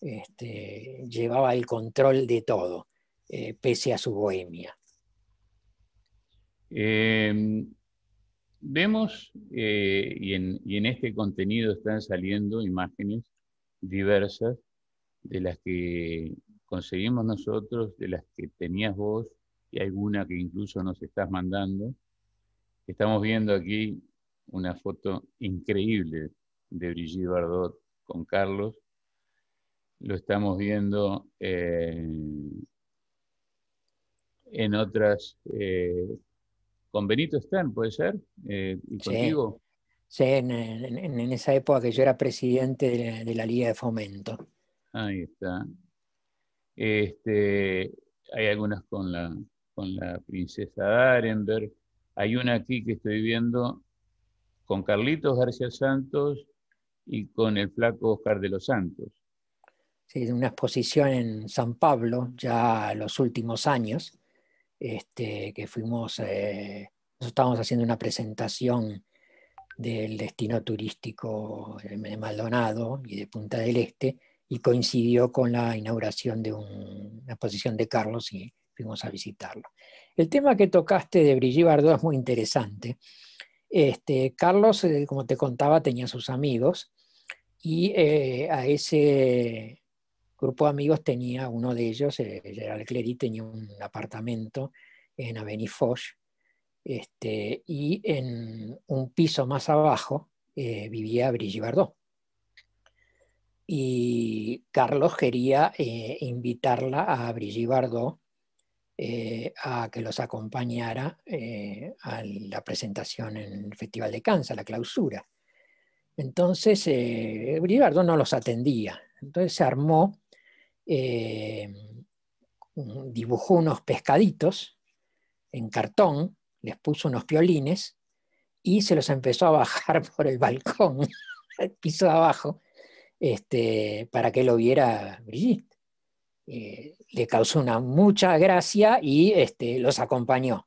Este, llevaba el control de todo, eh, pese a su bohemia. Em, vemos, eh, y, en, este contenido están saliendo imágenes diversas de las que conseguimos nosotros, de las que tenías vos, y alguna que incluso nos estás mandando. Estamos viendo aquí una foto increíble de Brigitte Bardot con Carlos. Lo estamos viendo eh, en otras eh, con Benito Stern, ¿puede ser? Eh, contigo? Sí, en, esa época que yo era presidente de, la Liga de Fomento. Ahí está. Este, hay algunas con la, con la princesa Darenberg. Hay una aquí que estoy viendo con Carlitos García Santos y con el flaco Oscar de los Santos. Sí, una exposición en San Pablo, ya los últimos años, este, que fuimos, eh, estábamos haciendo una presentación del destino turístico de Maldonado y de Punta del Este, y coincidió con la inauguración de una exposición de Carlos y fuimos a visitarlo. El tema que tocaste de Brigitte Bardot es muy interesante. Este, Carlos, eh, como te contaba, tenía sus amigos y eh, a ese grupo de amigos tenía, uno de ellos, general eh, Clery, tenía un apartamento en Avenue Foch, este, y en un piso más abajo eh, vivía Brigitte Bardot. Y Carlos quería eh, invitarla a Brigitte Bardot a que los acompañara a la presentación en el Festival de Kansas, la clausura. Entonces, Brigitte Bardot no los atendía. Entonces se armó eh, dibujó unos pescaditos en cartón, les puso unos piolines y se los empezó a bajar *laughs* por el balcón, al piso de abajo, este, para que lo viera Brigitte. Eh, le causó una mucha gracia y este, los acompañó.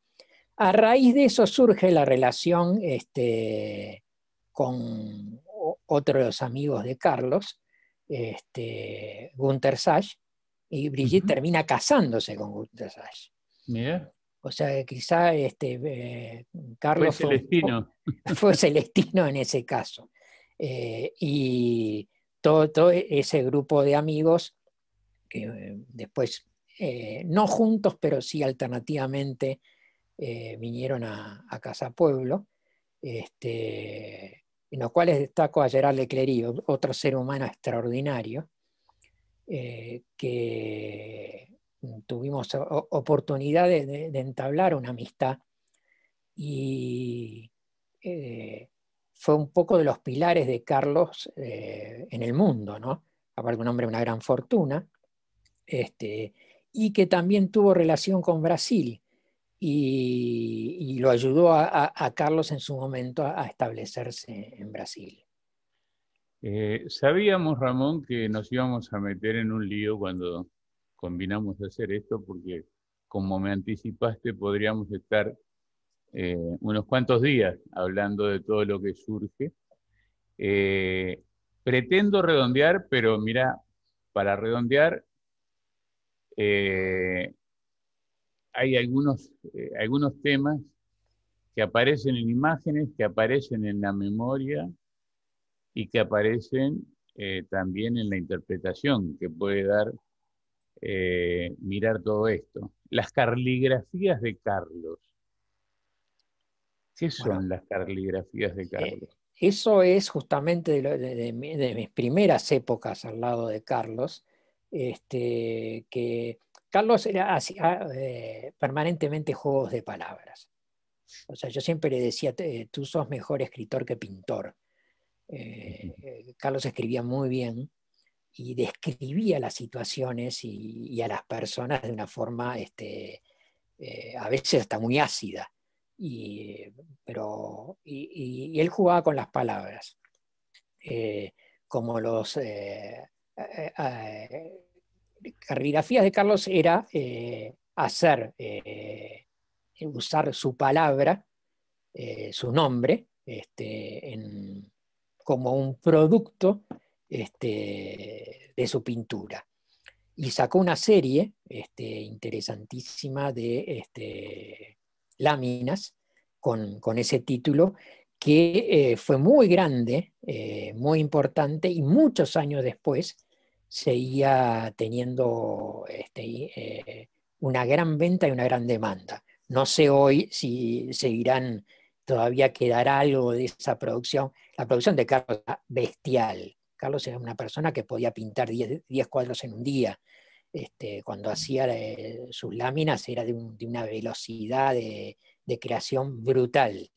A raíz de eso surge la relación este, con otros amigos de Carlos, este, Gunther Sachs, y Brigitte termina casándose con Gunther Sachs. O sea, quizá este, eh, Carlos fue celestino. *laughs* Fue, celestino. en ese caso. Eh, y todo, ese grupo de amigos que eh, después, no juntos, pero sí alternativamente, vinieron a, a Casa Pueblo. Este, en los cuales destaco a Gerard Leclerc, otro ser humano extraordinario, eh, que tuvimos oportunidad de, entablar una amistad y eh, fue un poco de los pilares de Carlos eh, en el mundo, ¿no? Aparte, un hombre de una gran fortuna, este, y que también tuvo relación con Brasil y, lo ayudó a, Carlos en su momento a, establecerse en Brasil. Eh, sabíamos, Ramón, que nos íbamos a meter en un lío cuando combinamos hacer esto, porque como me anticipaste, podríamos estar eh, unos cuantos días hablando de todo lo que surge. Eh, pretendo redondear, pero mira, para redondear, hay algunos, eh, algunos temas que aparecen en imágenes, que aparecen en la memoria y que aparecen eh, también en la interpretación que puede dar eh, mirar todo esto. Las carligrafías de Carlos. ¿Qué son las carligrafías de Carlos? Eso es justamente de, de mis primeras épocas al lado de Carlos, este, que Carlos hacía ah, eh, permanentemente juegos de palabras. O sea, yo siempre le decía, eh, tú sos mejor escritor que pintor. Eh, Carlos escribía muy bien y describía las situaciones y, a las personas de una forma este, a veces hasta muy ácida. Y, pero, y, él jugaba con las palabras, como los carrigrafías de Carlos era eh, hacer, eh, usar su palabra, eh, su nombre, este, como un producto este, de su pintura. Y sacó una serie este, interesantísima de este, láminas con, con, ese título que fue muy grande, muy importante, y muchos años después seguía teniendo este, eh, una gran venta y una gran demanda. No sé hoy si seguirán, todavía quedará algo de esa producción. La producción de Carlos bestial. Carlos era una persona que podía pintar 10 cuadros en un día. Este, cuando hacía eh, sus láminas era de, una velocidad de, creación brutal.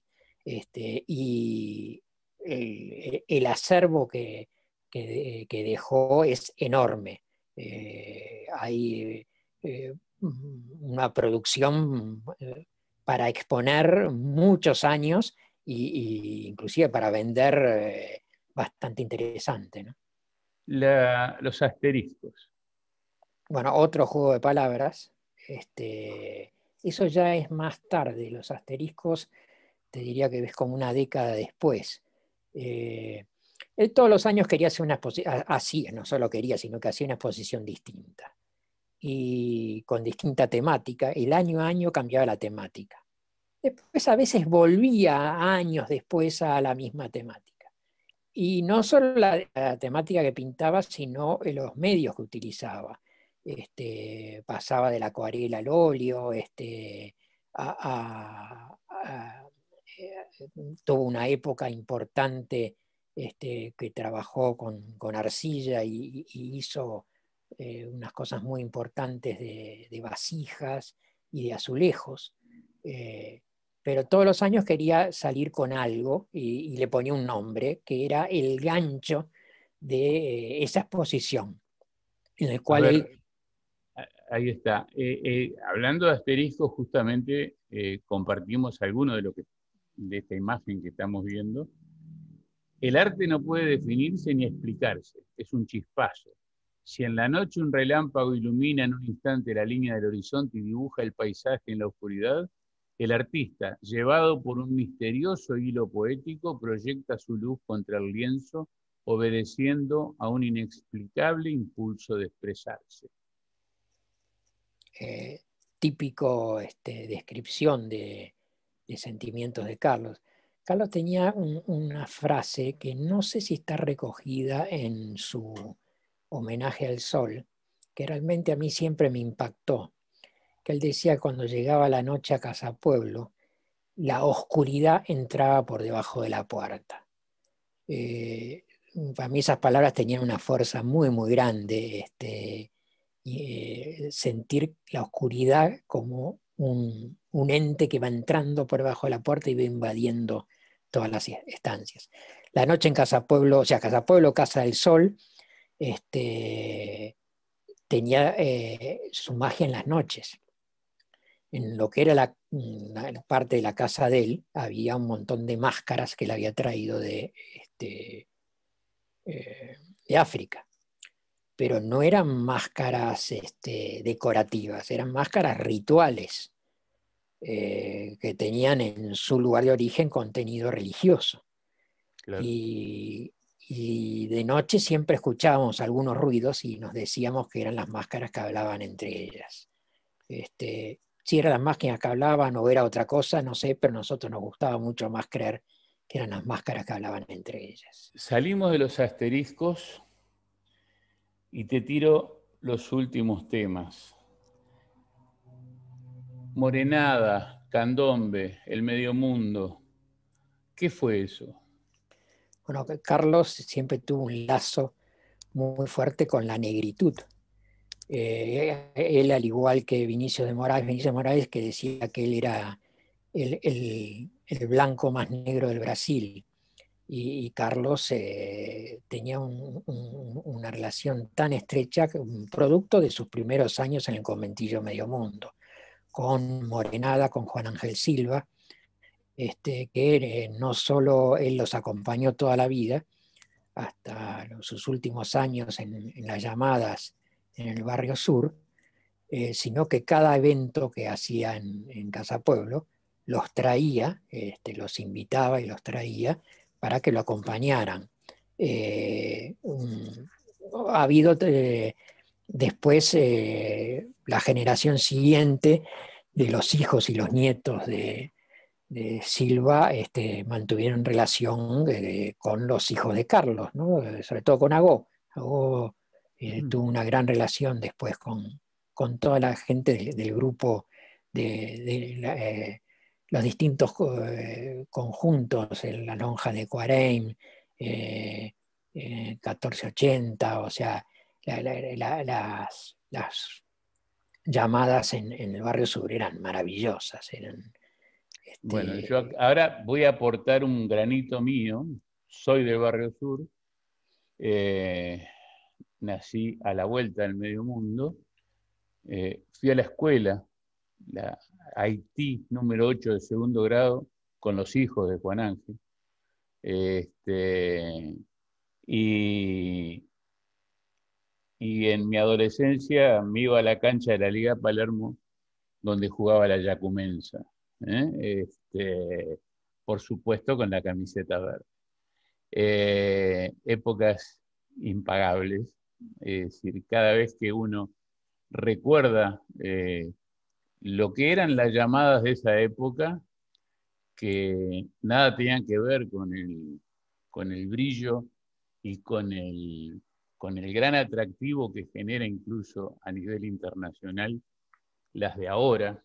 Este, y el acervo que, que, dejó es enorme. Eh, hay eh, una producción eh, para exponer muchos años e inclusive para vender bastante interesante. los asteriscos. Bueno, otro juego de palabras. Este, eso ya es más tarde. Los asteriscos, te diría que ves como una década después. Él todos los años quería hacer una exposición, así, no solo quería, sino que hacía una exposición distinta y con distinta temática. El año a año cambiaba la temática. Después a veces volvía años después a la misma temática. Y no solo la, temática que pintaba, sino eh, los medios que utilizaba. Este, pasaba de la acuarela al óleo, este, eh, tuvo una época importante este, que trabajó con, arcilla y, hizo eh, unas cosas muy importantes de, vasijas y de azulejos. Eh, pero todos los años quería salir con algo y, le ponía un nombre, que era el gancho de eh, esa exposición, en el cual Ahí está. hablando de asterisco, justamente compartimos alguno de lo que de esta imagen que estamos viendo el arte no puede definirse ni explicarse, es un chispazo. Si en la noche un relámpago ilumina en un instante la línea del horizonte y dibuja el paisaje en la oscuridad, el artista, llevado por un misterioso hilo poético, proyecta su luz contra el lienzo, obedeciendo a un inexplicable impulso de expresarse. Eh, típico este, descripción de sentimientos de Carlos. Carlos tenía una frase que no sé si está recogida en su homenaje al sol, que realmente a mí siempre me impactó, que él decía cuando llegaba la noche a Casa Pueblo, la oscuridad entraba por debajo de la puerta. Eh, para mí esas palabras tenían una fuerza muy, muy grande, este, eh, sentir la oscuridad como un, un ente que va entrando por debajo de la puerta y va invadiendo todas las e-, estancias. La noche en Casa Pueblo, o sea, Casa Pueblo, Casa del Sol, este, tenía eh, su magia en las noches. En lo que era la, parte de la casa de él, había un montón de máscaras que le había traído de, este, eh, África. Pero no eran máscaras este, decorativas, eran máscaras rituales. Eh, que tenían en su lugar de origen contenido religioso. Y, de noche siempre escuchábamos algunos ruidos y nos decíamos que eran las máscaras que hablaban entre ellas. Este, si eran las máscaras que hablaban o era otra cosa, no sé, pero a nosotros nos gustaba mucho más creer que eran las máscaras que hablaban entre ellas. Salimos de los asteriscos y te tiro los últimos temas. Morenada, Candombe, el medio mundo. ¿Qué fue eso? Bueno, Carlos siempre tuvo un lazo muy fuerte con la negritud. Eh, él, al igual que Vinicio de Morales, Vinicio que decía que él era el, blanco más negro del Brasil, y, Carlos eh, tenía una relación tan estrecha, un producto de sus primeros años en el conventillo Medio Mundo con Morenada, con Juan Ángel Silva, este, que eh, no solo él los acompañó toda la vida, hasta sus últimos años en, las llamadas en el barrio sur, eh, sino que cada evento que hacía en, Casa Pueblo los traía, este, los invitaba y los traía para que lo acompañaran. Eh, ha habido después eh, la generación siguiente de los hijos y los nietos de, Silva este, mantuvieron relación eh, con los hijos de Carlos, eh, sobre todo con Agó. Agó mm. tuvo una gran relación después con, toda la gente del, grupo de, los distintos conjuntos, en la lonja de Cuareim, 1480, o sea, las, llamadas en, el barrio sur eran maravillosas. Eran, este, Bueno, yo ahora voy a aportar un granito mío. Soy del barrio sur. Eh, nací a la vuelta del medio mundo. Eh, fui a la escuela, la Haití número 8 de segundo grado, con los hijos de Juan Ángel. Este, y y en mi adolescencia me iba a la cancha de la Liga Palermo donde jugaba la Yacumensa. ¿eh? Este, por supuesto con la camiseta verde. Eh, épocas impagables, es decir, cada vez que uno recuerda eh, lo que eran las llamadas de esa época, que nada tenían que ver con el, con el brillo y con el con el gran atractivo que genera incluso a nivel internacional las de ahora.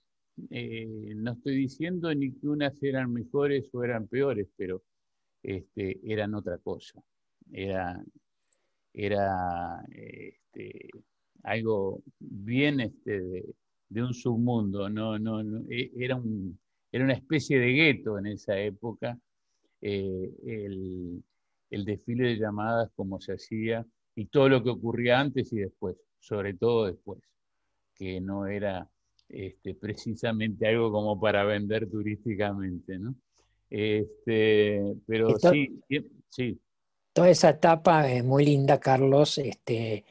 Eh, no estoy diciendo ni que unas eran mejores o eran peores, pero este, eran otra cosa. Era, este, algo bien este, de, un submundo, e, era, una especie de gueto en esa época eh, el desfile de llamadas como se hacía y todo lo que ocurría antes y después, sobre todo después, que no era este, precisamente algo como para vender turísticamente, ¿no? Este, pero sí, sí. Toda esa etapa muy linda, Carlos, este,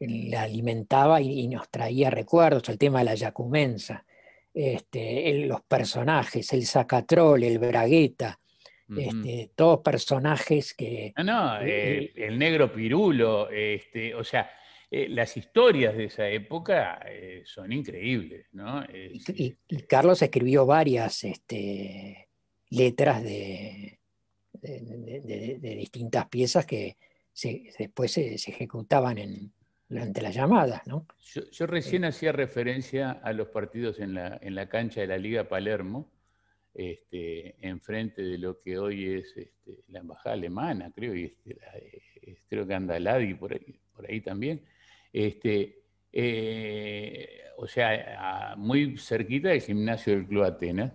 la alimentaba y, nos traía recuerdos, el tema de la yacumensa, este, los personajes, el sacatrol, el Bragueta, este, todos personajes que... No, no, eh, eh, el, negro pirulo, este, o sea, eh, las historias de esa época son increíbles, ¿no? Y, Carlos escribió varias este, letras de, de, distintas piezas que después se, ejecutaban durante las llamadas, ¿no? Yo, recién hacía referencia a los partidos en la cancha de la Liga Palermo, este, enfrente de lo que hoy es este, la embajada alemana, creo, y este, creo que anda por ahí, por ahí también. Eh, o sea, muy cerquita del gimnasio del Club Atenas.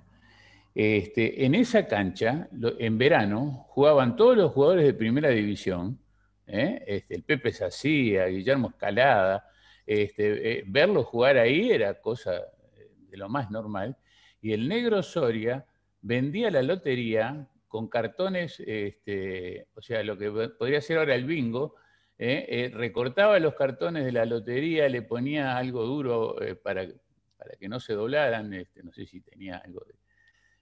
en esa cancha, en verano, jugaban todos los jugadores de primera división, ¿eh? el Pepe Sacía, Guillermo Escalada, este, eh, verlos jugar ahí era cosa de lo más normal y el negro Soria vendía la lotería con cartones, este, o sea, lo que podría ser ahora el bingo, ¿eh? Eh, recortaba los cartones de la lotería, le ponía algo duro eh, para, para, que no se doblaran, este, no sé si tenía algo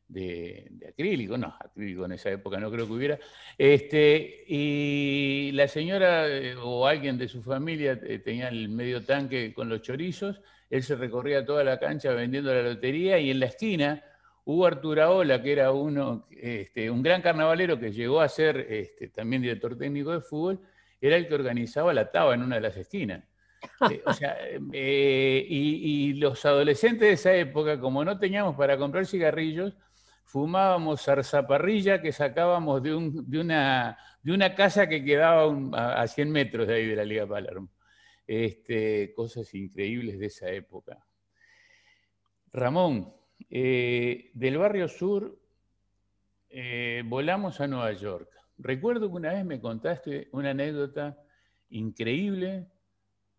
de, acrílico, no, acrílico en esa época no creo que hubiera, este, y la señora o alguien de su familia tenía el medio tanque con los chorizos, él se recorría toda la cancha vendiendo la lotería y en la esquina hubo Arturo Ola, que era uno, este, un gran carnavalero que llegó a ser este, también director técnico de fútbol, era el que organizaba la taba en una de las esquinas. *laughs* Eh, o sea, eh, y, los adolescentes de esa época, como no teníamos para comprar cigarrillos, fumábamos zarzaparrilla que sacábamos de, una, de una casa que quedaba a, a, 100 metros de ahí de la Liga Palermo. Este, cosas increíbles de esa época. Ramón, eh, del barrio sur eh, volamos a Nueva York. Recuerdo que una vez me contaste una anécdota increíble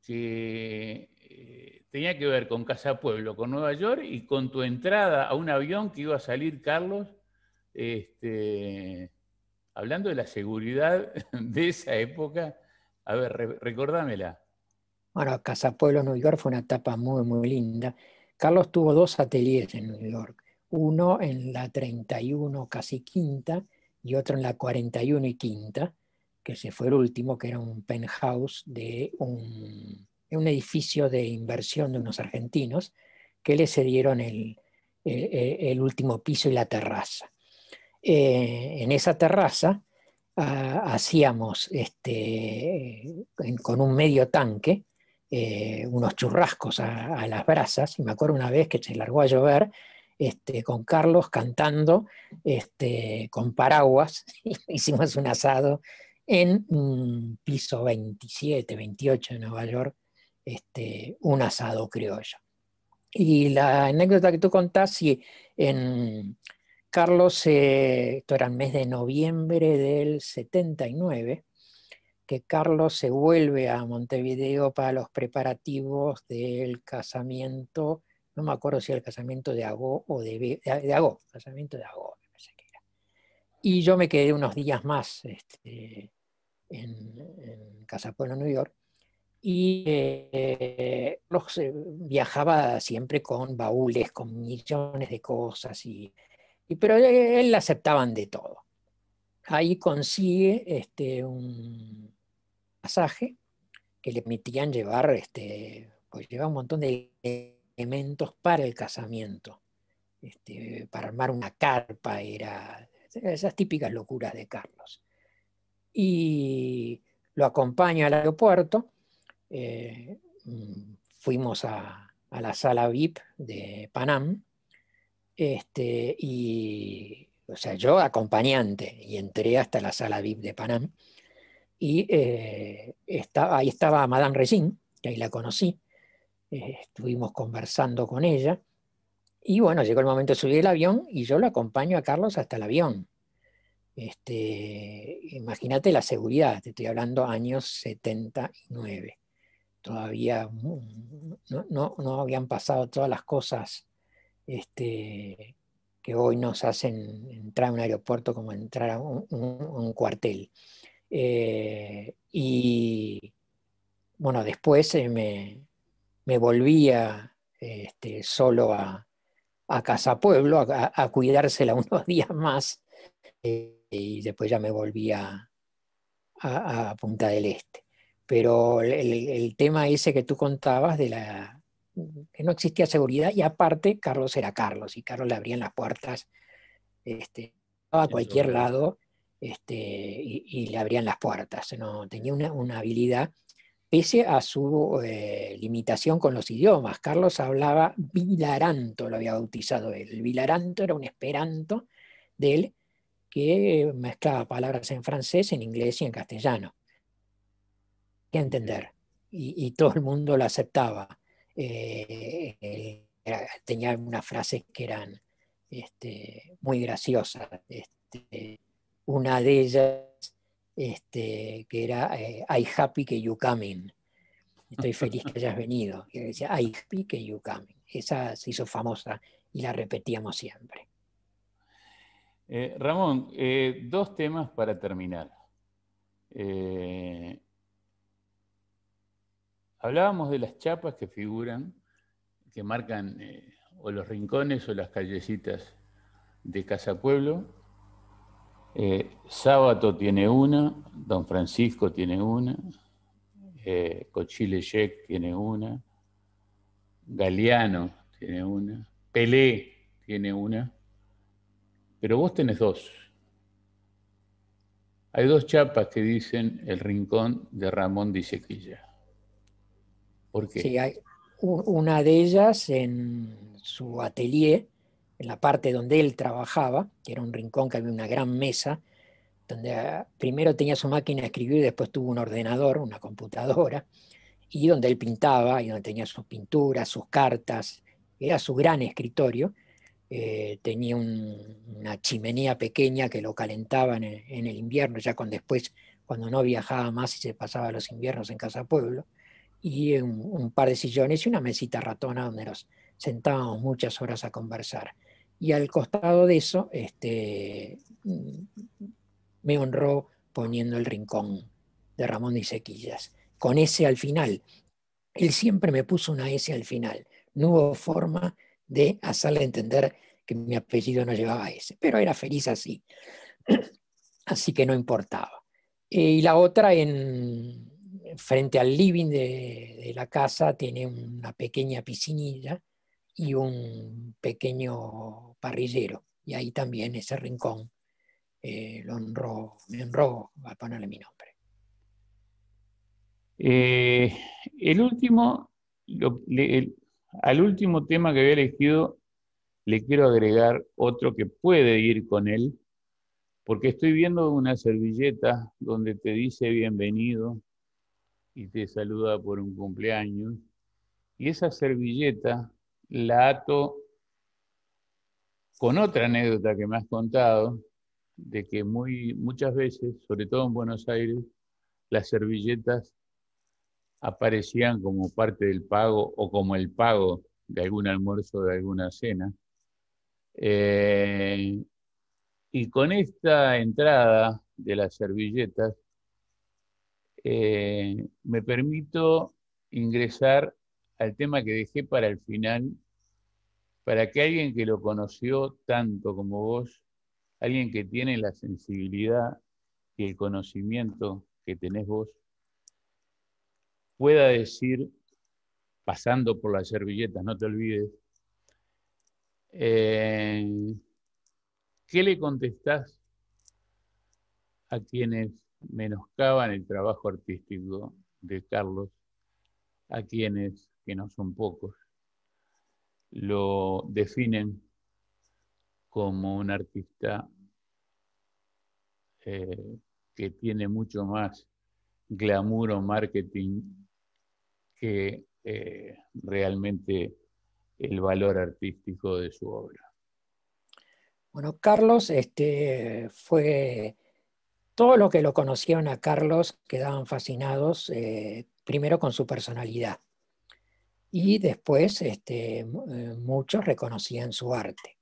que eh, tenía que ver con Casa Pueblo, con Nueva York y con tu entrada a un avión que iba a salir Carlos, este, hablando de la seguridad *laughs* de esa época. A ver, bueno, Pueblo, Nueva York fue una etapa muy, muy linda. Carlos tuvo dos ateliers en Nueva York, uno en la 31 casi quinta y otro en la 41 y quinta, que se fue el último, que era un penthouse de un, edificio de inversión de unos argentinos que le cedieron el, el, último piso y la terraza. Eh, en esa terraza ah, hacíamos este, eh, con un medio tanque, eh, unos churrascos a, las brasas, y me acuerdo una vez que se largó a llover, este, con Carlos cantando este, con paraguas, *laughs* hicimos un asado en piso 27, 28 de Nueva York, este, un asado criollo. Y la anécdota que tú contás, si en Carlos, eh, esto era el mes de noviembre del 79, que Carlos se vuelve a Montevideo para los preparativos del casamiento, no me acuerdo si era el casamiento de Agó o de, de, de Agó, casamiento de Agó, era. Y yo me quedé unos días más este, en, Casa Pueblo, nueva York, y eh, eh, viajaba siempre con baúles, con millones de cosas, y, pero él, eh, él aceptaban de todo ahí consigue este, un, pasaje que le permitían llevar, este, pues un montón de elementos para el casamiento, este, para armar una carpa, era esas típicas locuras de Carlos. Y lo acompaña al aeropuerto, eh, fuimos a, la sala VIP de Panam, este, y, o sea, yo acompañante, y entré hasta la sala VIP de Panam, y eh, ahí estaba Madame Regine, que ahí la conocí, eh, estuvimos conversando con ella, y bueno, llegó el momento de subir el avión y yo lo acompaño a Carlos hasta el avión. Este, Imagínate la seguridad, te estoy hablando años 79. Todavía no, no habían pasado todas las cosas este, que hoy nos hacen entrar a un aeropuerto como entrar a un cuartel. Eh, y bueno, después eh, me, volvía este, solo a, Casa Pueblo a, cuidársela *laughs* unos días más eh, y después ya me volvía a, Punta del Este. Pero el, tema ese que tú contabas de la que no existía seguridad y aparte Carlos era Carlos y Carlos le abrían las puertas este, a cualquier lado este, y, le abrían las puertas. ¿no? Tenía una, habilidad, pese a su eh, limitación con los idiomas. Carlos hablaba vilaranto, lo había bautizado él. El vilaranto era un esperanto de él que mezclaba palabras en francés, en inglés y en castellano. Que entender. Y, todo el mundo lo aceptaba. Eh, tenía unas frases que eran este, muy graciosas. Este, una de ellas, este, que era I'm eh, I happy que you coming. Estoy feliz que hayas venido. Y decía I happy que you coming. Esa se hizo famosa y la repetíamos siempre. Eh, Ramón, eh, dos temas para terminar. hablábamos de las chapas que figuran, que marcan o los rincones o las callecitas de Casa Pueblo. Eh, Sábado tiene una, Don Francisco tiene una, eh, Cochile tiene una, Galeano tiene una, Pelé tiene una, pero vos tenés dos. Hay dos chapas que dicen el rincón de Ramón de ¿Por qué? Sí, hay una de ellas en su atelier la parte donde él trabajaba, que era un rincón que había una gran mesa, donde ah, primero tenía su máquina de escribir, después tuvo un ordenador, una computadora, y donde él pintaba, y donde tenía sus pinturas, sus cartas, era su gran escritorio, eh, tenía una chimenea pequeña que lo calentaba en el, invierno, ya con después, cuando no viajaba más y se pasaba los inviernos en Casa Pueblo, y un par de sillones y una mesita ratona donde nos sentábamos muchas horas a conversar y al costado de eso este, mm, me honró poniendo el rincón de Ramón y Sequillas, con S al final. Él siempre me puso una S al final. No hubo forma de hacerle entender que mi apellido no llevaba S, pero era feliz así. *clears throat* Así que no importaba. Eh, y la otra, en, frente al living de la casa, tiene una pequeña piscinilla y un pequeño parrillero. Y ahí también ese rincón eh, lo honró, me honró a ponerle mi nombre. Eh, el último, al último tema que había elegido, le quiero agregar otro que puede ir con él, porque estoy viendo una servilleta donde te dice bienvenido y te saluda por un cumpleaños. Y esa servilleta la ato con otra anécdota que me has contado, de que muy, muchas veces, sobre todo en Buenos Aires, las servilletas aparecían como parte del pago o como el pago de algún almuerzo, o de alguna cena. Eh, y con esta entrada de las servilletas, eh, me permito ingresar al tema que dejé para el final, para que alguien que lo conoció tanto como vos, alguien que tiene la sensibilidad y el conocimiento que tenés vos, pueda decir, pasando por las servilletas, no te olvides, eh, ¿qué le contestás a quienes menoscaban el trabajo artístico de Carlos, a quienes que no son pocos, lo definen como un artista eh, que tiene mucho más glamour o marketing que eh, realmente el valor artístico de su obra. Bueno, Carlos este, fue todo lo que lo conocieron a Carlos quedaban fascinados, eh, primero con su personalidad, y después este, eh, muchos reconocían su arte.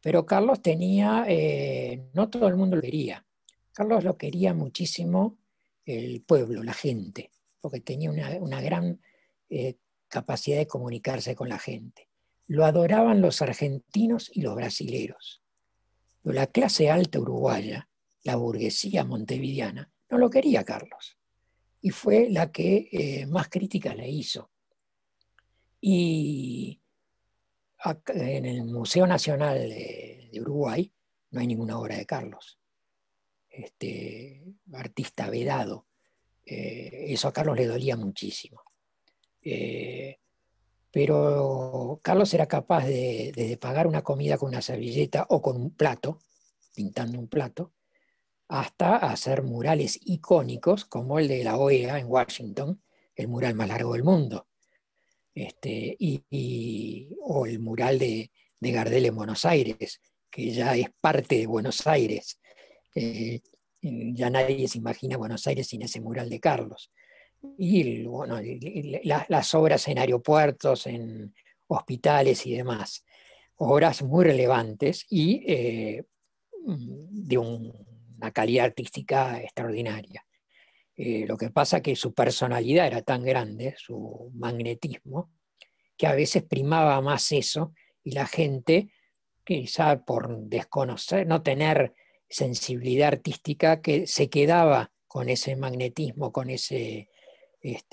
Pero Carlos tenía, eh, no todo el mundo lo quería, Carlos lo quería muchísimo el pueblo, la gente, porque tenía una, gran eh, capacidad de comunicarse con la gente. Lo adoraban los argentinos y los brasileros, pero la clase alta uruguaya, la burguesía montevideana, no lo quería Carlos, y fue la que más críticas le hizo y en el Museo Nacional de, Uruguay no hay ninguna obra de Carlos, este, artista vedado. Eh, eso a Carlos le dolía muchísimo. Eh, pero Carlos era capaz de, de, pagar una comida con una servilleta o con un plato, pintando un plato, hasta hacer murales icónicos como el de la OEA en Washington, el mural más largo del mundo, este, y, o el mural de, Gardel en Buenos Aires, que ya es parte de Buenos Aires. Eh, ya nadie se imagina Buenos Aires sin ese mural de Carlos. Y las obras en aeropuertos, en hospitales y demás. Obras muy relevantes y eh, de una calidad artística extraordinaria. Eh, lo que pasa que su personalidad era tan grande, su magnetismo, que a veces primaba más eso y la gente, quizá por desconocer, no tener sensibilidad artística, que se quedaba con ese magnetismo, con esa este,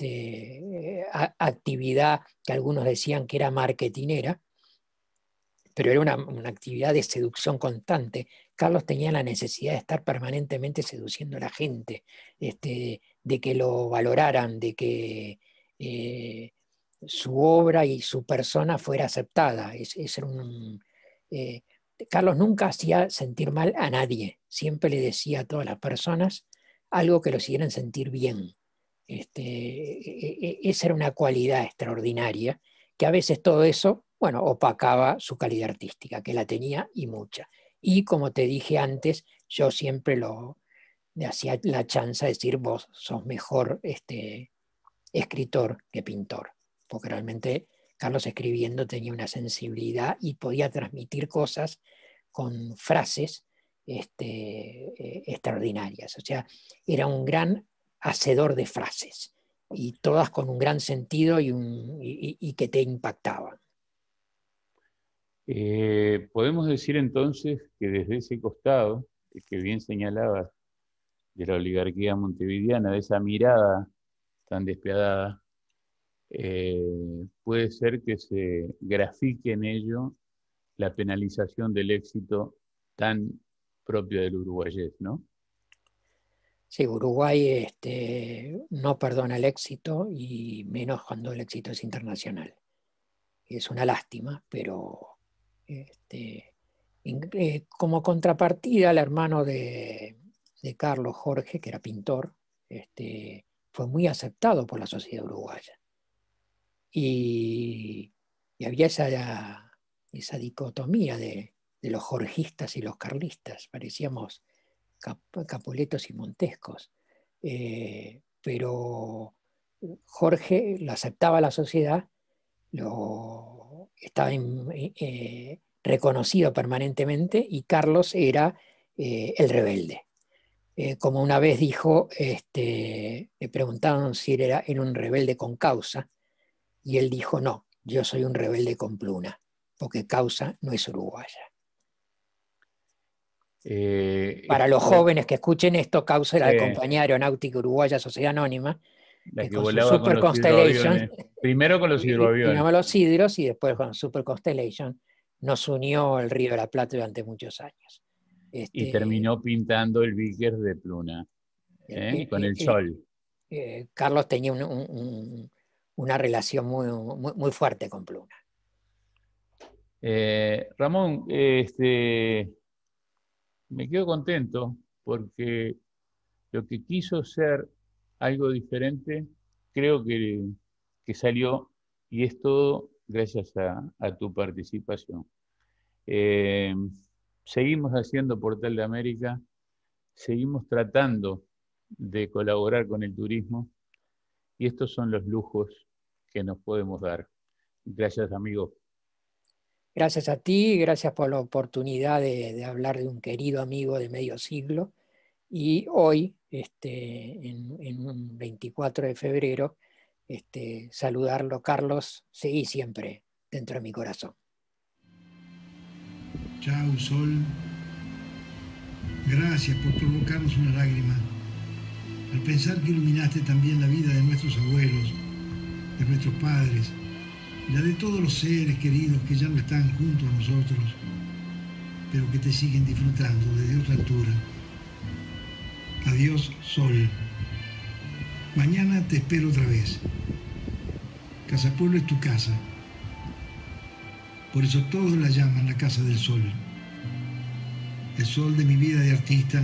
eh, actividad que algunos decían que era marketinera, pero era una, actividad de seducción constante. Carlos tenía la necesidad de estar permanentemente seduciendo a la gente, este, de que lo valoraran, de que eh, su obra y su persona fuera aceptada. Es, un, eh, Carlos nunca hacía sentir mal a nadie, siempre le decía a todas las personas algo que lo hicieran sentir bien. Este, e, e, e, esa era una cualidad extraordinaria, que a veces todo eso bueno, opacaba su calidad artística, que la tenía y mucha. Y como te dije antes, yo siempre lo hacía la chance de decir, vos sos mejor este, escritor que pintor, porque realmente Carlos escribiendo tenía una sensibilidad y podía transmitir cosas con frases este, eh, extraordinarias. O sea, era un gran hacedor de frases y todas con un gran sentido y que te impactaban. Eh, podemos decir entonces que desde ese costado, que bien señalabas, de la oligarquía montevideana, de esa mirada tan despiadada, eh, puede ser que se grafique en ello la penalización del éxito tan propio del uruguayés, ¿no? Sí, Uruguay este, no perdona el éxito y menos cuando el éxito es internacional. Es una lástima, pero este, eh, como contrapartida, el hermano de, Carlos Jorge, que era pintor, este, fue muy aceptado por la sociedad uruguaya. Y, había esa, esa dicotomía de, los jorgistas y los carlistas, parecíamos capuletos y montescos. Eh, pero Jorge lo aceptaba la sociedad, lo, estaba eh, reconocido permanentemente y Carlos era eh, el rebelde. Eh, como una vez dijo, este, le preguntaron si era, era, un rebelde con causa y él dijo, no, yo soy un rebelde con pluna porque causa no es uruguaya. Para los jóvenes que escuchen esto, Causa era la Compañía Aeronáutica Uruguaya Sociedad Anónima, que, Super Constellation. Primero con los hidroaviones. Y, los hidros y después con Super Constellation nos unió el Río de la Plata durante muchos años. y este, terminó pintando el Vickers de Pluna, eh, ¿eh? Eh, con el sol. Carlos tenía una relación muy, fuerte con Pluna. Ramón, este, me quedo contento porque lo que quiso ser algo diferente, creo que, salió y es todo gracias a, tu participación. Eh, seguimos haciendo Portal de América, seguimos tratando de colaborar con el turismo y estos son los lujos que nos podemos dar. Gracias, amigo. Gracias a ti, gracias por la oportunidad de hablar de un querido amigo de medio siglo y hoy este, en, un 24 de febrero, este, saludarlo, Carlos, seguí siempre dentro de mi corazón. Chao, Sol. Gracias por provocarnos una lágrima. Al pensar que iluminaste también la vida de nuestros abuelos, de nuestros padres, la de todos los seres queridos que ya no están junto a nosotros, pero que te siguen disfrutando desde otra altura. Adiós, sol. Mañana te espero otra vez. Casa Pueblo es tu casa. Por eso todos la llaman la casa del sol. El sol de mi vida de artista,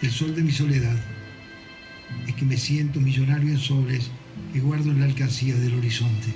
el sol de mi soledad. Es que me siento millonario en soles que guardo en la alcancía del horizonte.